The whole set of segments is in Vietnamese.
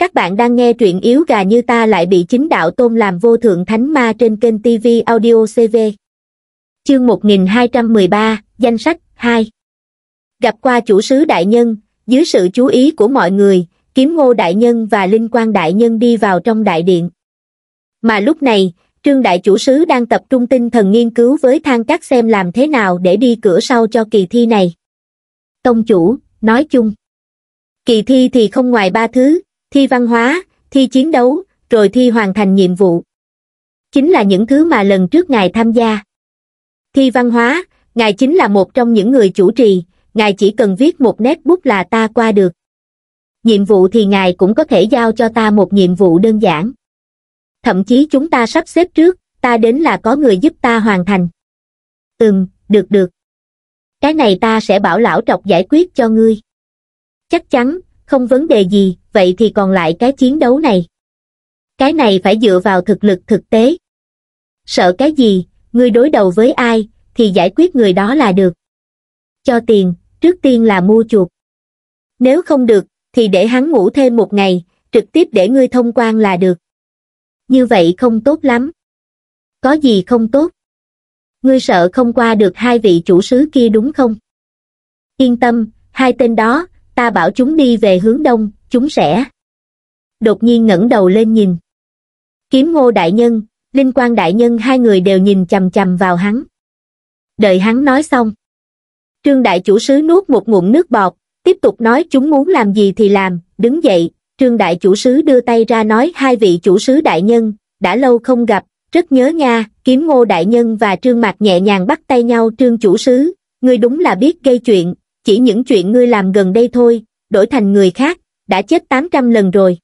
Các bạn đang nghe truyện yếu gà như ta lại bị chính đạo tôn làm vô thượng thánh ma trên kênh TV Audio CV. Chương 1213, danh sách 2. Gặp qua chủ sứ đại nhân, dưới sự chú ý của mọi người, kiếm ngô đại nhân và linh quan đại nhân đi vào trong đại điện. Mà lúc này, trương đại chủ sứ đang tập trung tinh thần nghiên cứu với thang cắt xem làm thế nào để đi cửa sau cho kỳ thi này. Tông chủ, nói chung. Kỳ thi thì không ngoài ba thứ, thi văn hóa thi chiến đấu rồi thi hoàn thành nhiệm vụ chính là những thứ mà lần trước ngài tham gia thi văn hóa ngài chính là một trong những người chủ trì ngài chỉ cần viết một nét bút là ta qua được nhiệm vụ thì ngài cũng có thể giao cho ta một nhiệm vụ đơn giản thậm chí chúng ta sắp xếp trước ta đến là có người giúp ta hoàn thành ừm được được cái này ta sẽ bảo lão trọc giải quyết cho ngươi chắc chắn không vấn đề gì, vậy thì còn lại cái chiến đấu này. Cái này phải dựa vào thực lực thực tế. Sợ cái gì, ngươi đối đầu với ai, thì giải quyết người đó là được. Cho tiền, trước tiên là mua chuột. Nếu không được, thì để hắn ngủ thêm một ngày, trực tiếp để ngươi thông quan là được. Như vậy không tốt lắm. Có gì không tốt? Ngươi sợ không qua được hai vị chủ sứ kia đúng không? Yên tâm, hai tên đó, ta bảo chúng đi về hướng đông chúng sẽ đột nhiên ngẩng đầu lên nhìn kiếm ngô đại nhân linh Quan đại nhân hai người đều nhìn chằm chằm vào hắn đợi hắn nói xong trương đại chủ sứ nuốt một ngụm nước bọt tiếp tục nói chúng muốn làm gì thì làm đứng dậy trương đại chủ sứ đưa tay ra nói hai vị chủ sứ đại nhân đã lâu không gặp rất nhớ nha kiếm ngô đại nhân và trương mạc nhẹ nhàng bắt tay nhau trương chủ sứ ngươi đúng là biết gây chuyện chỉ những chuyện ngươi làm gần đây thôi, đổi thành người khác, đã chết 800 lần rồi.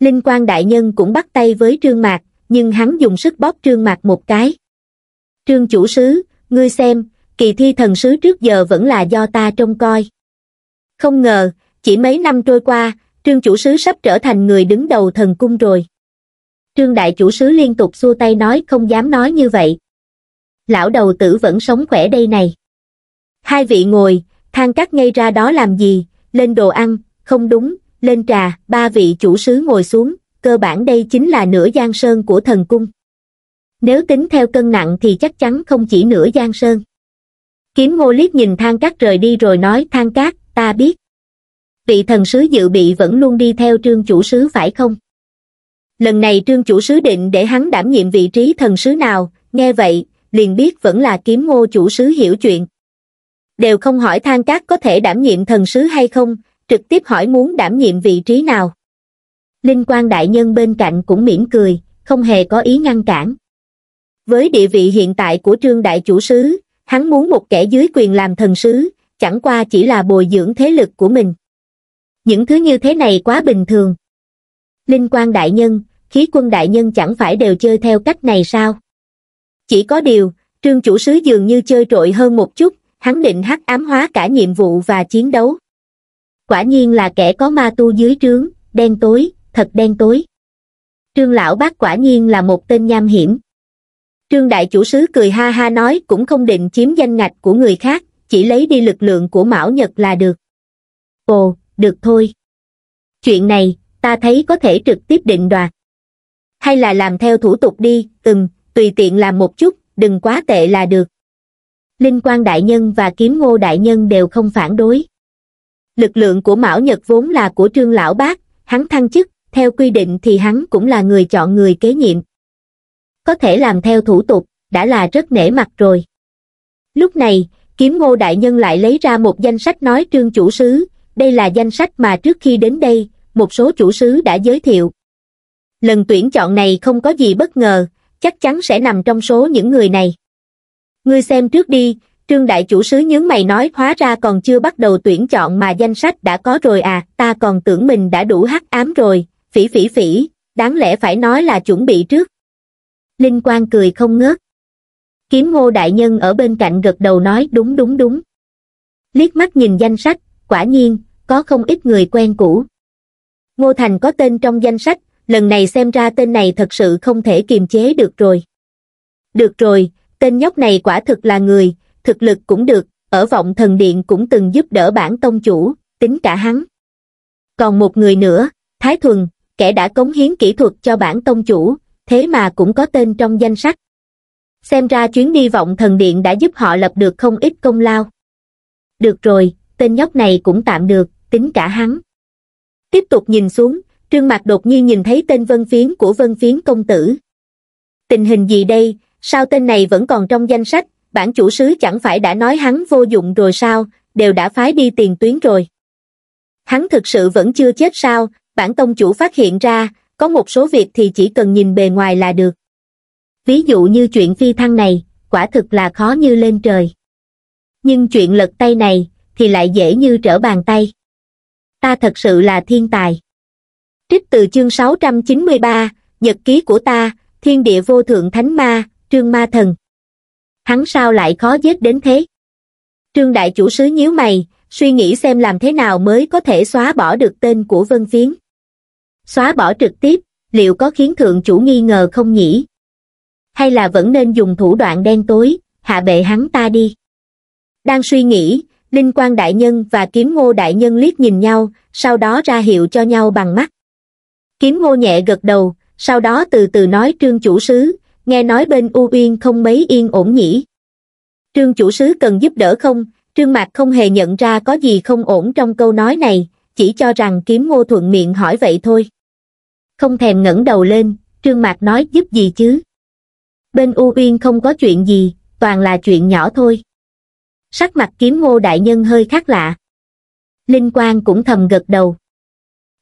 Linh quan đại nhân cũng bắt tay với Trương Mạc, nhưng hắn dùng sức bóp Trương Mạc một cái. Trương chủ sứ, ngươi xem, kỳ thi thần sứ trước giờ vẫn là do ta trông coi. Không ngờ, chỉ mấy năm trôi qua, Trương chủ sứ sắp trở thành người đứng đầu thần cung rồi. Trương đại chủ sứ liên tục xua tay nói không dám nói như vậy. Lão đầu tử vẫn sống khỏe đây này. Hai vị ngồi, thang cắt ngay ra đó làm gì, lên đồ ăn, không đúng, lên trà, ba vị chủ sứ ngồi xuống, cơ bản đây chính là nửa giang sơn của thần cung. Nếu tính theo cân nặng thì chắc chắn không chỉ nửa giang sơn. Kiếm ngô liếc nhìn thang cát rời đi rồi nói thang cát, ta biết. Vị thần sứ dự bị vẫn luôn đi theo trương chủ sứ phải không? Lần này trương chủ sứ định để hắn đảm nhiệm vị trí thần sứ nào, nghe vậy, liền biết vẫn là kiếm ngô chủ sứ hiểu chuyện, đều không hỏi Thang Cát có thể đảm nhiệm thần sứ hay không, trực tiếp hỏi muốn đảm nhiệm vị trí nào. Linh quan đại nhân bên cạnh cũng mỉm cười, không hề có ý ngăn cản. Với địa vị hiện tại của trương đại chủ sứ, hắn muốn một kẻ dưới quyền làm thần sứ, chẳng qua chỉ là bồi dưỡng thế lực của mình. Những thứ như thế này quá bình thường. Linh quan đại nhân, khí quân đại nhân chẳng phải đều chơi theo cách này sao? Chỉ có điều, trương chủ sứ dường như chơi trội hơn một chút, hắn định hắc ám hóa cả nhiệm vụ và chiến đấu. Quả nhiên là kẻ có ma tu dưới trướng, đen tối, thật đen tối. Trương lão bác quả nhiên là một tên nham hiểm. Trương đại chủ sứ cười ha ha nói cũng không định chiếm danh ngạch của người khác, chỉ lấy đi lực lượng của Mão Nhật là được. Ồ, được thôi. Chuyện này, ta thấy có thể trực tiếp định đoạt. Hay là làm theo thủ tục đi, ừm, tùy tiện làm một chút, đừng quá tệ là được. Linh Quang Đại Nhân và Kiếm Ngô Đại Nhân đều không phản đối. Lực lượng của Mão Nhật vốn là của Trương Lão Bác, hắn thăng chức, theo quy định thì hắn cũng là người chọn người kế nhiệm. Có thể làm theo thủ tục, đã là rất nể mặt rồi. Lúc này, Kiếm Ngô Đại Nhân lại lấy ra một danh sách nói Trương Chủ Sứ, đây là danh sách mà trước khi đến đây, một số chủ sứ đã giới thiệu. Lần tuyển chọn này không có gì bất ngờ, chắc chắn sẽ nằm trong số những người này. Ngươi xem trước đi, trương đại chủ sứ nhớ mày nói hóa ra còn chưa bắt đầu tuyển chọn mà danh sách đã có rồi à, ta còn tưởng mình đã đủ hắc ám rồi, phỉ phỉ phỉ, đáng lẽ phải nói là chuẩn bị trước. Linh Quang cười không ngớt. Kiếm ngô đại nhân ở bên cạnh gật đầu nói đúng đúng đúng. Liếc mắt nhìn danh sách, quả nhiên, có không ít người quen cũ. Ngô Thành có tên trong danh sách, lần này xem ra tên này thật sự không thể kiềm chế được rồi. Được rồi, tên nhóc này quả thực là người, thực lực cũng được, ở vọng thần điện cũng từng giúp đỡ bản tông chủ, tính cả hắn. Còn một người nữa, Thái Thuần, kẻ đã cống hiến kỹ thuật cho bản tông chủ, thế mà cũng có tên trong danh sách. Xem ra chuyến đi vọng thần điện đã giúp họ lập được không ít công lao. Được rồi, tên nhóc này cũng tạm được, tính cả hắn. Tiếp tục nhìn xuống, Trương mặt đột nhiên nhìn thấy tên Vân Phiến của Vân Phiến công tử. Tình hình gì đây, sao tên này vẫn còn trong danh sách, bản chủ sứ chẳng phải đã nói hắn vô dụng rồi sao, đều đã phái đi tiền tuyến rồi. Hắn thực sự vẫn chưa chết sao, bản tông chủ phát hiện ra, có một số việc thì chỉ cần nhìn bề ngoài là được. Ví dụ như chuyện phi thăng này, quả thực là khó như lên trời. Nhưng chuyện lật tay này, thì lại dễ như trở bàn tay. Ta thật sự là thiên tài. Trích từ chương 693, Nhật ký của ta, Thiên địa vô thượng thánh ma, trương ma thần. Hắn sao lại khó giết đến thế? Trương đại chủ sứ nhíu mày, suy nghĩ xem làm thế nào mới có thể xóa bỏ được tên của Vân Phiến. Xóa bỏ trực tiếp, liệu có khiến thượng chủ nghi ngờ không nhỉ? Hay là vẫn nên dùng thủ đoạn đen tối, hạ bệ hắn ta đi? Đang suy nghĩ, Linh Quang Đại Nhân và Kiếm Ngô Đại Nhân liếc nhìn nhau, sau đó ra hiệu cho nhau bằng mắt. Kiếm Ngô nhẹ gật đầu, sau đó từ từ nói trương chủ sứ, nghe nói bên U Uyên không mấy yên ổn nhỉ. Trương chủ sứ cần giúp đỡ không? Trương Mạc không hề nhận ra có gì không ổn trong câu nói này, chỉ cho rằng kiếm ngô thuận miệng hỏi vậy thôi. Không thèm ngẩng đầu lên, Trương Mạc nói giúp gì chứ? Bên U Uyên không có chuyện gì, toàn là chuyện nhỏ thôi. Sắc mặt kiếm ngô đại nhân hơi khác lạ. Linh Quang cũng thầm gật đầu.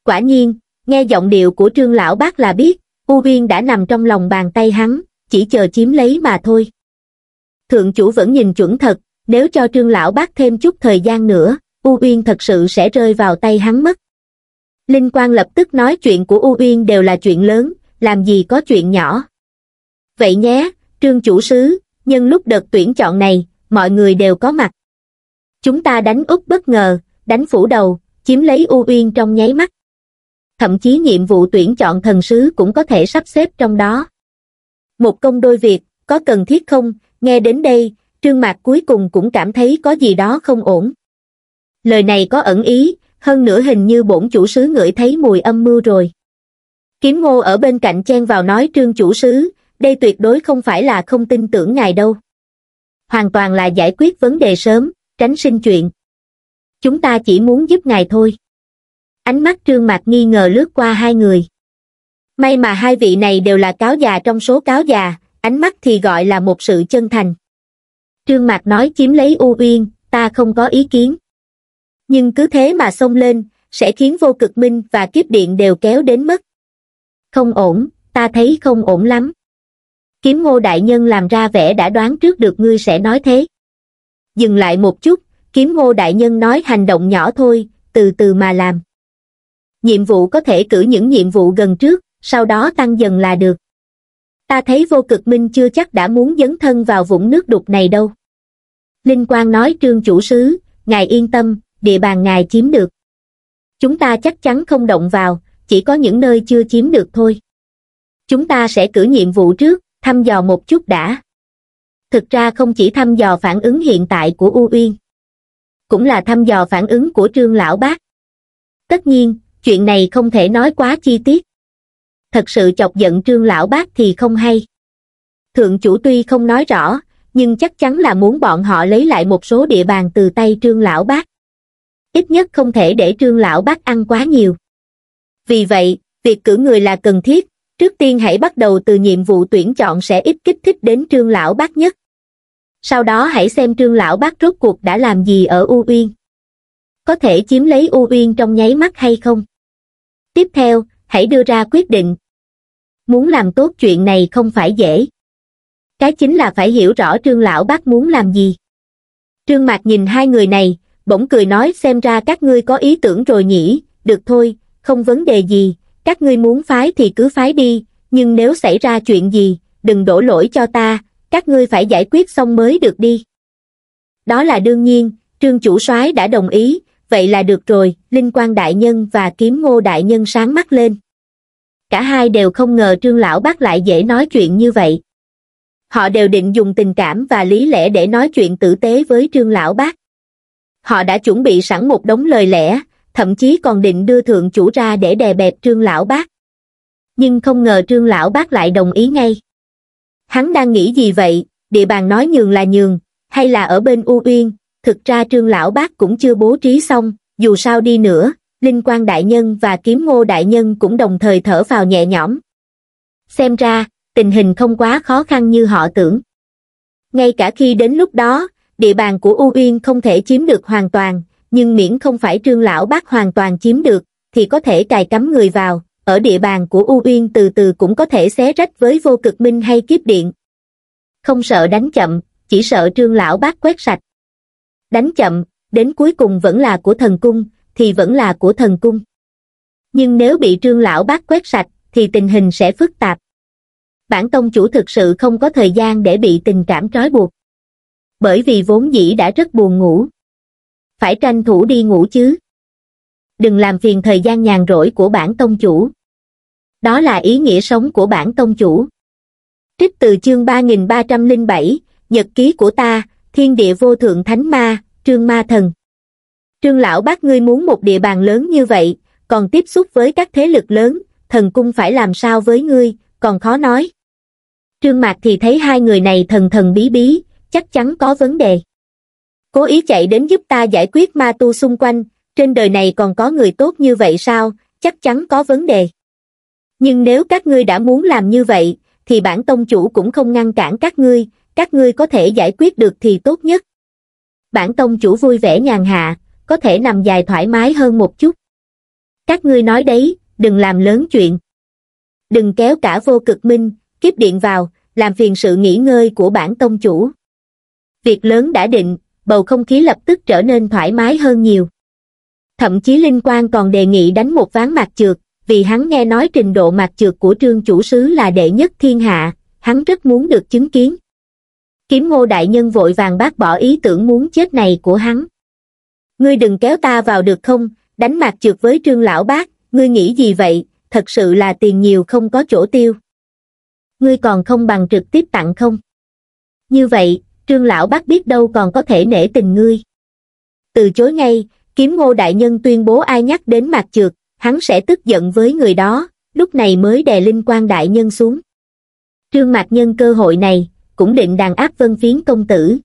Quả nhiên, nghe giọng điệu của Trương Lão Bác là biết, U Uyên đã nằm trong lòng bàn tay hắn, chỉ chờ chiếm lấy mà thôi. Thượng chủ vẫn nhìn chuẩn thật, nếu cho trương lão bác thêm chút thời gian nữa, U Uyên thật sự sẽ rơi vào tay hắn mất. Linh Quang lập tức nói chuyện của U Uyên đều là chuyện lớn, làm gì có chuyện nhỏ. Vậy nhé, trương chủ sứ, nhân lúc đợt tuyển chọn này, mọi người đều có mặt. Chúng ta đánh úp bất ngờ, đánh phủ đầu, chiếm lấy U Uyên trong nháy mắt. Thậm chí nhiệm vụ tuyển chọn thần sứ cũng có thể sắp xếp trong đó một công đôi việc, có cần thiết không, nghe đến đây, trương mạc cuối cùng cũng cảm thấy có gì đó không ổn. Lời này có ẩn ý, hơn nữa hình như bổn chủ sứ ngửi thấy mùi âm mưu rồi. Kiếm ngô ở bên cạnh chen vào nói trương chủ sứ, đây tuyệt đối không phải là không tin tưởng ngài đâu. Hoàn toàn là giải quyết vấn đề sớm, tránh sinh chuyện. Chúng ta chỉ muốn giúp ngài thôi. Ánh mắt trương mạc nghi ngờ lướt qua hai người may mà hai vị này đều là cáo già trong số cáo già ánh mắt thì gọi là một sự chân thành trương mạc nói chiếm lấy u uyên ta không có ý kiến nhưng cứ thế mà xông lên sẽ khiến vô cực minh và kiếp điện đều kéo đến mất không ổn ta thấy không ổn lắm kiếm ngô đại nhân làm ra vẻ đã đoán trước được ngươi sẽ nói thế dừng lại một chút kiếm ngô đại nhân nói hành động nhỏ thôi từ từ mà làm nhiệm vụ có thể cử những nhiệm vụ gần trước sau đó tăng dần là được. Ta thấy vô cực minh chưa chắc đã muốn dấn thân vào vũng nước đục này đâu. Linh Quang nói trương chủ sứ, ngài yên tâm, địa bàn ngài chiếm được. Chúng ta chắc chắn không động vào, chỉ có những nơi chưa chiếm được thôi. Chúng ta sẽ cử nhiệm vụ trước, thăm dò một chút đã. Thực ra không chỉ thăm dò phản ứng hiện tại của U Uyên, cũng là thăm dò phản ứng của trương lão bác. Tất nhiên, chuyện này không thể nói quá chi tiết thật sự chọc giận trương lão bác thì không hay thượng chủ tuy không nói rõ nhưng chắc chắn là muốn bọn họ lấy lại một số địa bàn từ tay trương lão bác ít nhất không thể để trương lão bác ăn quá nhiều vì vậy việc cử người là cần thiết trước tiên hãy bắt đầu từ nhiệm vụ tuyển chọn sẽ ít kích thích đến trương lão bác nhất sau đó hãy xem trương lão bác rốt cuộc đã làm gì ở u uyên có thể chiếm lấy u uyên trong nháy mắt hay không tiếp theo hãy đưa ra quyết định muốn làm tốt chuyện này không phải dễ cái chính là phải hiểu rõ trương lão bác muốn làm gì trương mạc nhìn hai người này bỗng cười nói xem ra các ngươi có ý tưởng rồi nhỉ được thôi không vấn đề gì các ngươi muốn phái thì cứ phái đi nhưng nếu xảy ra chuyện gì đừng đổ lỗi cho ta các ngươi phải giải quyết xong mới được đi đó là đương nhiên trương chủ soái đã đồng ý vậy là được rồi, Linh Quang Đại Nhân và Kiếm Ngô Đại Nhân sáng mắt lên. Cả hai đều không ngờ Trương Lão Bác lại dễ nói chuyện như vậy. Họ đều định dùng tình cảm và lý lẽ để nói chuyện tử tế với Trương Lão Bác. Họ đã chuẩn bị sẵn một đống lời lẽ, thậm chí còn định đưa thượng chủ ra để đè bẹp Trương Lão Bác. Nhưng không ngờ Trương Lão Bác lại đồng ý ngay. Hắn đang nghĩ gì vậy, địa bàn nói nhường là nhường, hay là ở bên U Uyên, thực ra trương lão bác cũng chưa bố trí xong dù sao đi nữa linh quan đại nhân và kiếm ngô đại nhân cũng đồng thời thở vào nhẹ nhõm xem ra tình hình không quá khó khăn như họ tưởng ngay cả khi đến lúc đó địa bàn của u uyên không thể chiếm được hoàn toàn nhưng miễn không phải trương lão bác hoàn toàn chiếm được thì có thể cài cắm người vào ở địa bàn của u uyên từ từ cũng có thể xé rách với vô cực minh hay kiếp điện không sợ đánh chậm chỉ sợ trương lão bác quét sạch đánh chậm, đến cuối cùng vẫn là của thần cung, thì vẫn là của thần cung. Nhưng nếu bị trương lão bác quét sạch, thì tình hình sẽ phức tạp. Bản tông chủ thực sự không có thời gian để bị tình cảm trói buộc. Bởi vì vốn dĩ đã rất buồn ngủ. Phải tranh thủ đi ngủ chứ. Đừng làm phiền thời gian nhàn rỗi của bản tông chủ. Đó là ý nghĩa sống của bản tông chủ. Trích từ chương 3307, Nhật ký của ta, thiên địa vô thượng thánh ma, trương ma thần. Trương lão bác ngươi muốn một địa bàn lớn như vậy, còn tiếp xúc với các thế lực lớn, thần cung phải làm sao với ngươi, còn khó nói. Trương Mạc thì thấy hai người này thần thần bí bí, chắc chắn có vấn đề. Cố ý chạy đến giúp ta giải quyết ma tu xung quanh, trên đời này còn có người tốt như vậy sao, chắc chắn có vấn đề. Nhưng nếu các ngươi đã muốn làm như vậy, thì bản tông chủ cũng không ngăn cản các ngươi, các ngươi có thể giải quyết được thì tốt nhất. Bản tông chủ vui vẻ nhàn hạ, có thể nằm dài thoải mái hơn một chút. Các ngươi nói đấy, đừng làm lớn chuyện. Đừng kéo cả vô cực minh, kiếp điện vào, làm phiền sự nghỉ ngơi của bản tông chủ. Việc lớn đã định, bầu không khí lập tức trở nên thoải mái hơn nhiều. Thậm chí Linh Quang còn đề nghị đánh một ván mạc trượt, vì hắn nghe nói trình độ mạc trượt của trương chủ sứ là đệ nhất thiên hạ, hắn rất muốn được chứng kiến kiếm ngô đại nhân vội vàng bác bỏ ý tưởng muốn chết này của hắn ngươi đừng kéo ta vào được không đánh mặt trượt với trương lão bác ngươi nghĩ gì vậy thật sự là tiền nhiều không có chỗ tiêu ngươi còn không bằng trực tiếp tặng không như vậy trương lão bác biết đâu còn có thể nể tình ngươi từ chối ngay kiếm ngô đại nhân tuyên bố ai nhắc đến mặt trượt hắn sẽ tức giận với người đó lúc này mới đè linh quan đại nhân xuống trương mạc nhân cơ hội này cũng định đàn áp vân phiến công tử.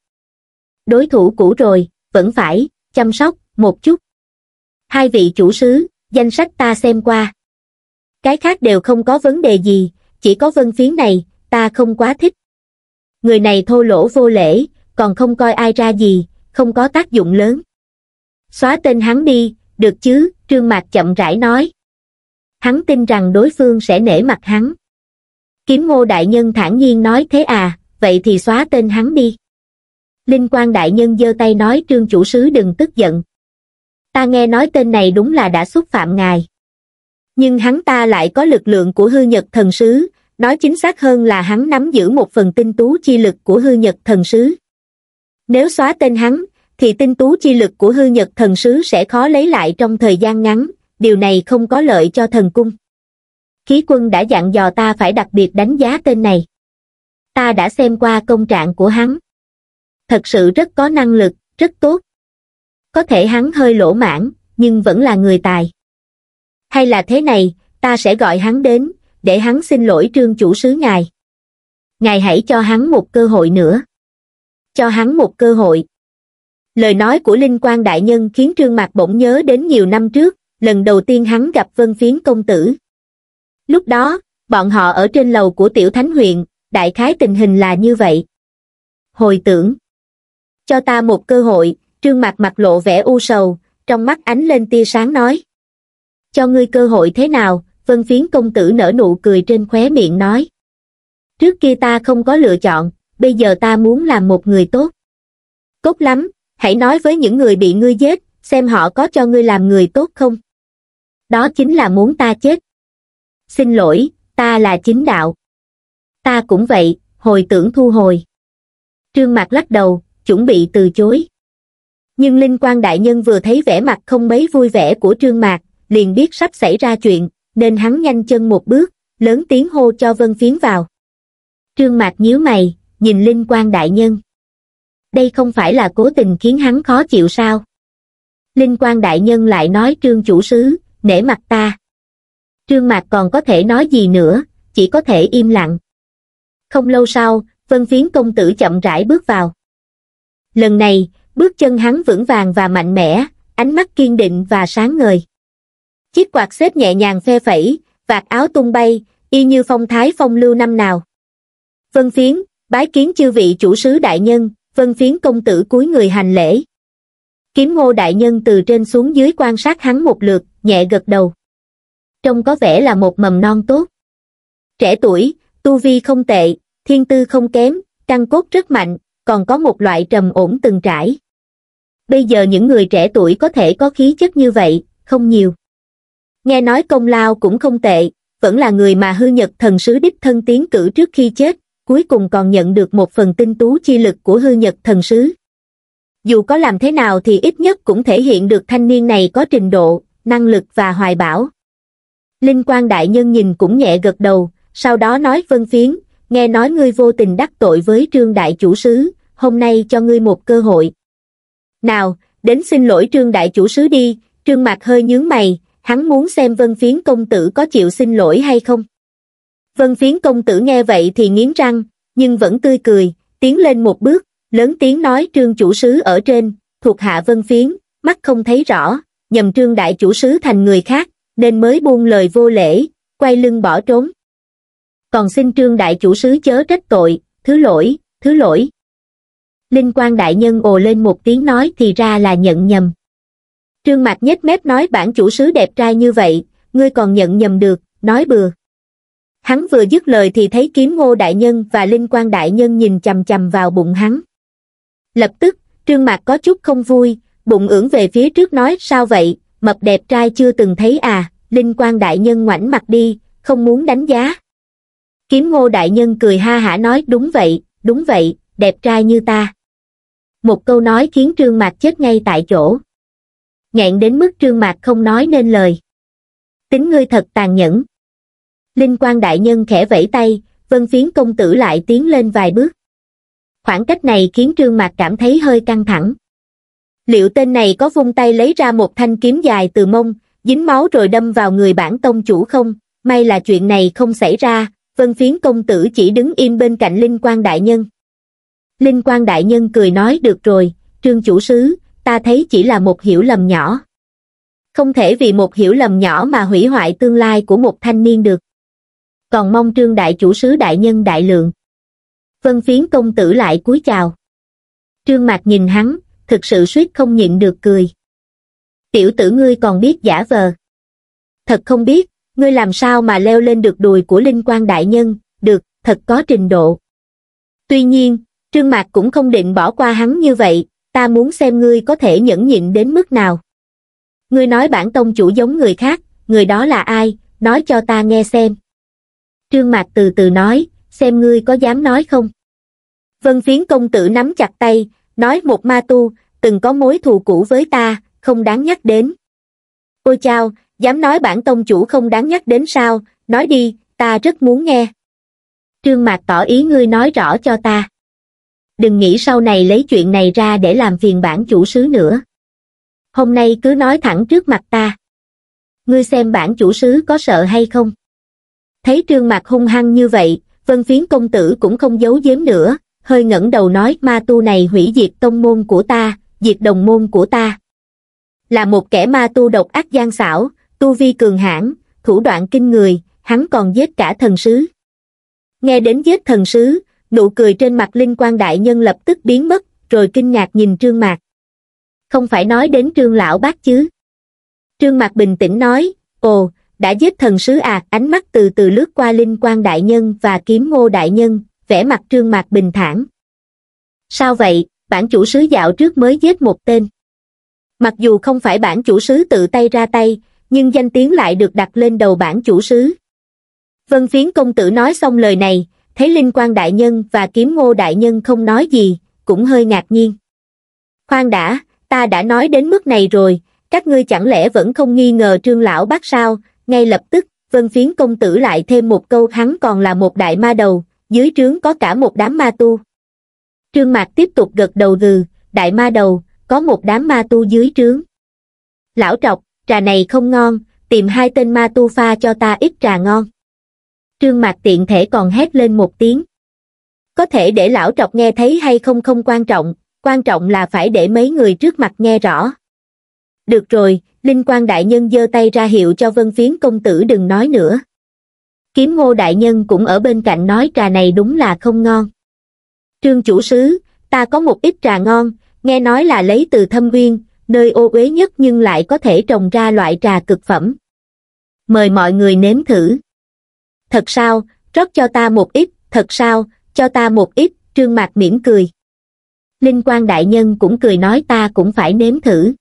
Đối thủ cũ rồi, vẫn phải, chăm sóc, một chút. Hai vị chủ sứ, danh sách ta xem qua. Cái khác đều không có vấn đề gì, chỉ có vân phiến này, ta không quá thích. Người này thô lỗ vô lễ, còn không coi ai ra gì, không có tác dụng lớn. Xóa tên hắn đi, được chứ, Trương Mạc chậm rãi nói. Hắn tin rằng đối phương sẽ nể mặt hắn. Kiếm ngô đại nhân thản nhiên nói thế à, vậy thì xóa tên hắn đi. Linh quan đại nhân giơ tay nói trương chủ sứ đừng tức giận. Ta nghe nói tên này đúng là đã xúc phạm ngài. Nhưng hắn ta lại có lực lượng của hư nhật thần sứ, nói chính xác hơn là hắn nắm giữ một phần tinh tú chi lực của hư nhật thần sứ. Nếu xóa tên hắn, thì tinh tú chi lực của hư nhật thần sứ sẽ khó lấy lại trong thời gian ngắn, điều này không có lợi cho thần cung. Khí quân đã dặn dò ta phải đặc biệt đánh giá tên này ta đã xem qua công trạng của hắn. Thật sự rất có năng lực, rất tốt. Có thể hắn hơi lỗ mãn, nhưng vẫn là người tài. Hay là thế này, ta sẽ gọi hắn đến, để hắn xin lỗi trương chủ sứ ngài. Ngài hãy cho hắn một cơ hội nữa. Cho hắn một cơ hội. Lời nói của Linh Quang Đại Nhân khiến Trương Mạc bỗng nhớ đến nhiều năm trước, lần đầu tiên hắn gặp Vân Phiến Công Tử. Lúc đó, bọn họ ở trên lầu của Tiểu Thánh huyện, đại khái tình hình là như vậy. Hồi tưởng. Cho ta một cơ hội, trương mặt mặt lộ vẻ u sầu, trong mắt ánh lên tia sáng nói. Cho ngươi cơ hội thế nào, vân phiến công tử nở nụ cười trên khóe miệng nói. Trước kia ta không có lựa chọn, bây giờ ta muốn làm một người tốt. cốt lắm, hãy nói với những người bị ngươi giết, xem họ có cho ngươi làm người tốt không. Đó chính là muốn ta chết. Xin lỗi, ta là chính đạo ta cũng vậy, hồi tưởng thu hồi. Trương Mạc lắc đầu, chuẩn bị từ chối. Nhưng Linh quan Đại Nhân vừa thấy vẻ mặt không mấy vui vẻ của Trương Mạc, liền biết sắp xảy ra chuyện, nên hắn nhanh chân một bước, lớn tiếng hô cho Vân Phiến vào. Trương Mạc nhíu mày, nhìn Linh quan Đại Nhân. Đây không phải là cố tình khiến hắn khó chịu sao? Linh quan Đại Nhân lại nói Trương Chủ Sứ, nể mặt ta. Trương Mạc còn có thể nói gì nữa, chỉ có thể im lặng không lâu sau, vân phiến công tử chậm rãi bước vào. Lần này, bước chân hắn vững vàng và mạnh mẽ, ánh mắt kiên định và sáng ngời. Chiếc quạt xếp nhẹ nhàng phe phẩy, vạt áo tung bay, y như phong thái phong lưu năm nào. Vân phiến, bái kiến chư vị chủ sứ đại nhân, vân phiến công tử cuối người hành lễ. Kiếm ngô đại nhân từ trên xuống dưới quan sát hắn một lượt, nhẹ gật đầu. Trông có vẻ là một mầm non tốt. Trẻ tuổi, tu vi không tệ, thiên tư không kém căn cốt rất mạnh còn có một loại trầm ổn từng trải bây giờ những người trẻ tuổi có thể có khí chất như vậy không nhiều nghe nói công lao cũng không tệ vẫn là người mà hư nhật thần sứ đích thân tiến cử trước khi chết cuối cùng còn nhận được một phần tinh tú chi lực của hư nhật thần sứ dù có làm thế nào thì ít nhất cũng thể hiện được thanh niên này có trình độ năng lực và hoài bão linh quan đại nhân nhìn cũng nhẹ gật đầu sau đó nói vân phiến nghe nói ngươi vô tình đắc tội với trương đại chủ sứ, hôm nay cho ngươi một cơ hội. Nào, đến xin lỗi trương đại chủ sứ đi, trương mặt hơi nhướng mày, hắn muốn xem vân phiến công tử có chịu xin lỗi hay không. Vân phiến công tử nghe vậy thì nghiến răng, nhưng vẫn tươi cười, tiến lên một bước, lớn tiếng nói trương chủ sứ ở trên, thuộc hạ vân phiến, mắt không thấy rõ, nhầm trương đại chủ sứ thành người khác, nên mới buông lời vô lễ, quay lưng bỏ trốn còn xin trương đại chủ sứ chớ trách tội, thứ lỗi, thứ lỗi. Linh quan đại nhân ồ lên một tiếng nói thì ra là nhận nhầm. Trương Mạc nhếch mép nói bản chủ sứ đẹp trai như vậy, ngươi còn nhận nhầm được, nói bừa. Hắn vừa dứt lời thì thấy kiếm ngô đại nhân và linh quan đại nhân nhìn chầm chầm vào bụng hắn. Lập tức, trương mạc có chút không vui, bụng ưỡn về phía trước nói sao vậy, mập đẹp trai chưa từng thấy à, linh quan đại nhân ngoảnh mặt đi, không muốn đánh giá. Kiếm ngô đại nhân cười ha hả nói đúng vậy, đúng vậy, đẹp trai như ta. Một câu nói khiến trương mạc chết ngay tại chỗ. Ngẹn đến mức trương mạc không nói nên lời. Tính ngươi thật tàn nhẫn. Linh quan đại nhân khẽ vẫy tay, vân phiến công tử lại tiến lên vài bước. Khoảng cách này khiến trương mạc cảm thấy hơi căng thẳng. Liệu tên này có vung tay lấy ra một thanh kiếm dài từ mông, dính máu rồi đâm vào người bản tông chủ không? May là chuyện này không xảy ra, vân phiến công tử chỉ đứng im bên cạnh Linh Quang Đại Nhân. Linh Quang Đại Nhân cười nói được rồi, trương chủ sứ, ta thấy chỉ là một hiểu lầm nhỏ. Không thể vì một hiểu lầm nhỏ mà hủy hoại tương lai của một thanh niên được. Còn mong trương đại chủ sứ đại nhân đại lượng. Vân phiến công tử lại cúi chào. Trương Mạc nhìn hắn, thực sự suýt không nhịn được cười. Tiểu tử ngươi còn biết giả vờ. Thật không biết, ngươi làm sao mà leo lên được đùi của linh quan đại nhân, được, thật có trình độ. Tuy nhiên, Trương Mạc cũng không định bỏ qua hắn như vậy, ta muốn xem ngươi có thể nhẫn nhịn đến mức nào. Ngươi nói bản tông chủ giống người khác, người đó là ai, nói cho ta nghe xem. Trương Mạc từ từ nói, xem ngươi có dám nói không. Vân phiến công tử nắm chặt tay, nói một ma tu, từng có mối thù cũ với ta, không đáng nhắc đến. Ôi chao, dám nói bản tông chủ không đáng nhắc đến sao, nói đi, ta rất muốn nghe. Trương Mạc tỏ ý ngươi nói rõ cho ta. Đừng nghĩ sau này lấy chuyện này ra để làm phiền bản chủ sứ nữa. Hôm nay cứ nói thẳng trước mặt ta. Ngươi xem bản chủ sứ có sợ hay không? Thấy Trương Mạc hung hăng như vậy, vân phiến công tử cũng không giấu giếm nữa, hơi ngẩng đầu nói ma tu này hủy diệt tông môn của ta, diệt đồng môn của ta. Là một kẻ ma tu độc ác gian xảo, tu vi cường hãn, thủ đoạn kinh người, hắn còn giết cả thần sứ. Nghe đến giết thần sứ, nụ cười trên mặt Linh quan Đại Nhân lập tức biến mất, rồi kinh ngạc nhìn Trương Mạc. Không phải nói đến Trương Lão Bác chứ. Trương Mạc bình tĩnh nói, ồ, đã giết thần sứ à, ánh mắt từ từ lướt qua Linh quan Đại Nhân và Kiếm Ngô Đại Nhân, vẻ mặt Trương Mạc bình thản. Sao vậy, bản chủ sứ dạo trước mới giết một tên. Mặc dù không phải bản chủ sứ tự tay ra tay, nhưng danh tiếng lại được đặt lên đầu bản chủ sứ. Vân phiến công tử nói xong lời này, thấy Linh quan đại nhân và kiếm ngô đại nhân không nói gì, cũng hơi ngạc nhiên. Khoan đã, ta đã nói đến mức này rồi, các ngươi chẳng lẽ vẫn không nghi ngờ trương lão bác sao, ngay lập tức, vân phiến công tử lại thêm một câu hắn còn là một đại ma đầu, dưới trướng có cả một đám ma tu. Trương Mạc tiếp tục gật đầu gừ, đại ma đầu, có một đám ma tu dưới trướng. Lão trọc, trà này không ngon tìm hai tên ma tu pha cho ta ít trà ngon trương mạc tiện thể còn hét lên một tiếng có thể để lão trọc nghe thấy hay không không quan trọng quan trọng là phải để mấy người trước mặt nghe rõ được rồi linh quan đại nhân giơ tay ra hiệu cho vân phiến công tử đừng nói nữa kiếm ngô đại nhân cũng ở bên cạnh nói trà này đúng là không ngon trương chủ sứ ta có một ít trà ngon nghe nói là lấy từ thâm uyên nơi ô uế nhất nhưng lại có thể trồng ra loại trà cực phẩm. Mời mọi người nếm thử. Thật sao, rót cho ta một ít, thật sao, cho ta một ít, trương mạc mỉm cười. Linh quan đại nhân cũng cười nói ta cũng phải nếm thử.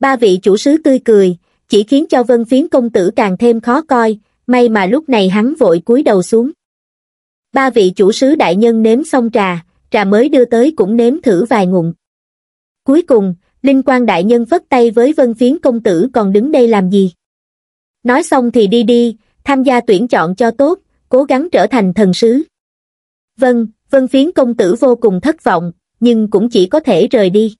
Ba vị chủ sứ tươi cười, chỉ khiến cho vân phiến công tử càng thêm khó coi, may mà lúc này hắn vội cúi đầu xuống. Ba vị chủ sứ đại nhân nếm xong trà, trà mới đưa tới cũng nếm thử vài ngụm. Cuối cùng, linh quan đại nhân vất tay với vân phiến công tử còn đứng đây làm gì nói xong thì đi đi tham gia tuyển chọn cho tốt cố gắng trở thành thần sứ vâng vân phiến công tử vô cùng thất vọng nhưng cũng chỉ có thể rời đi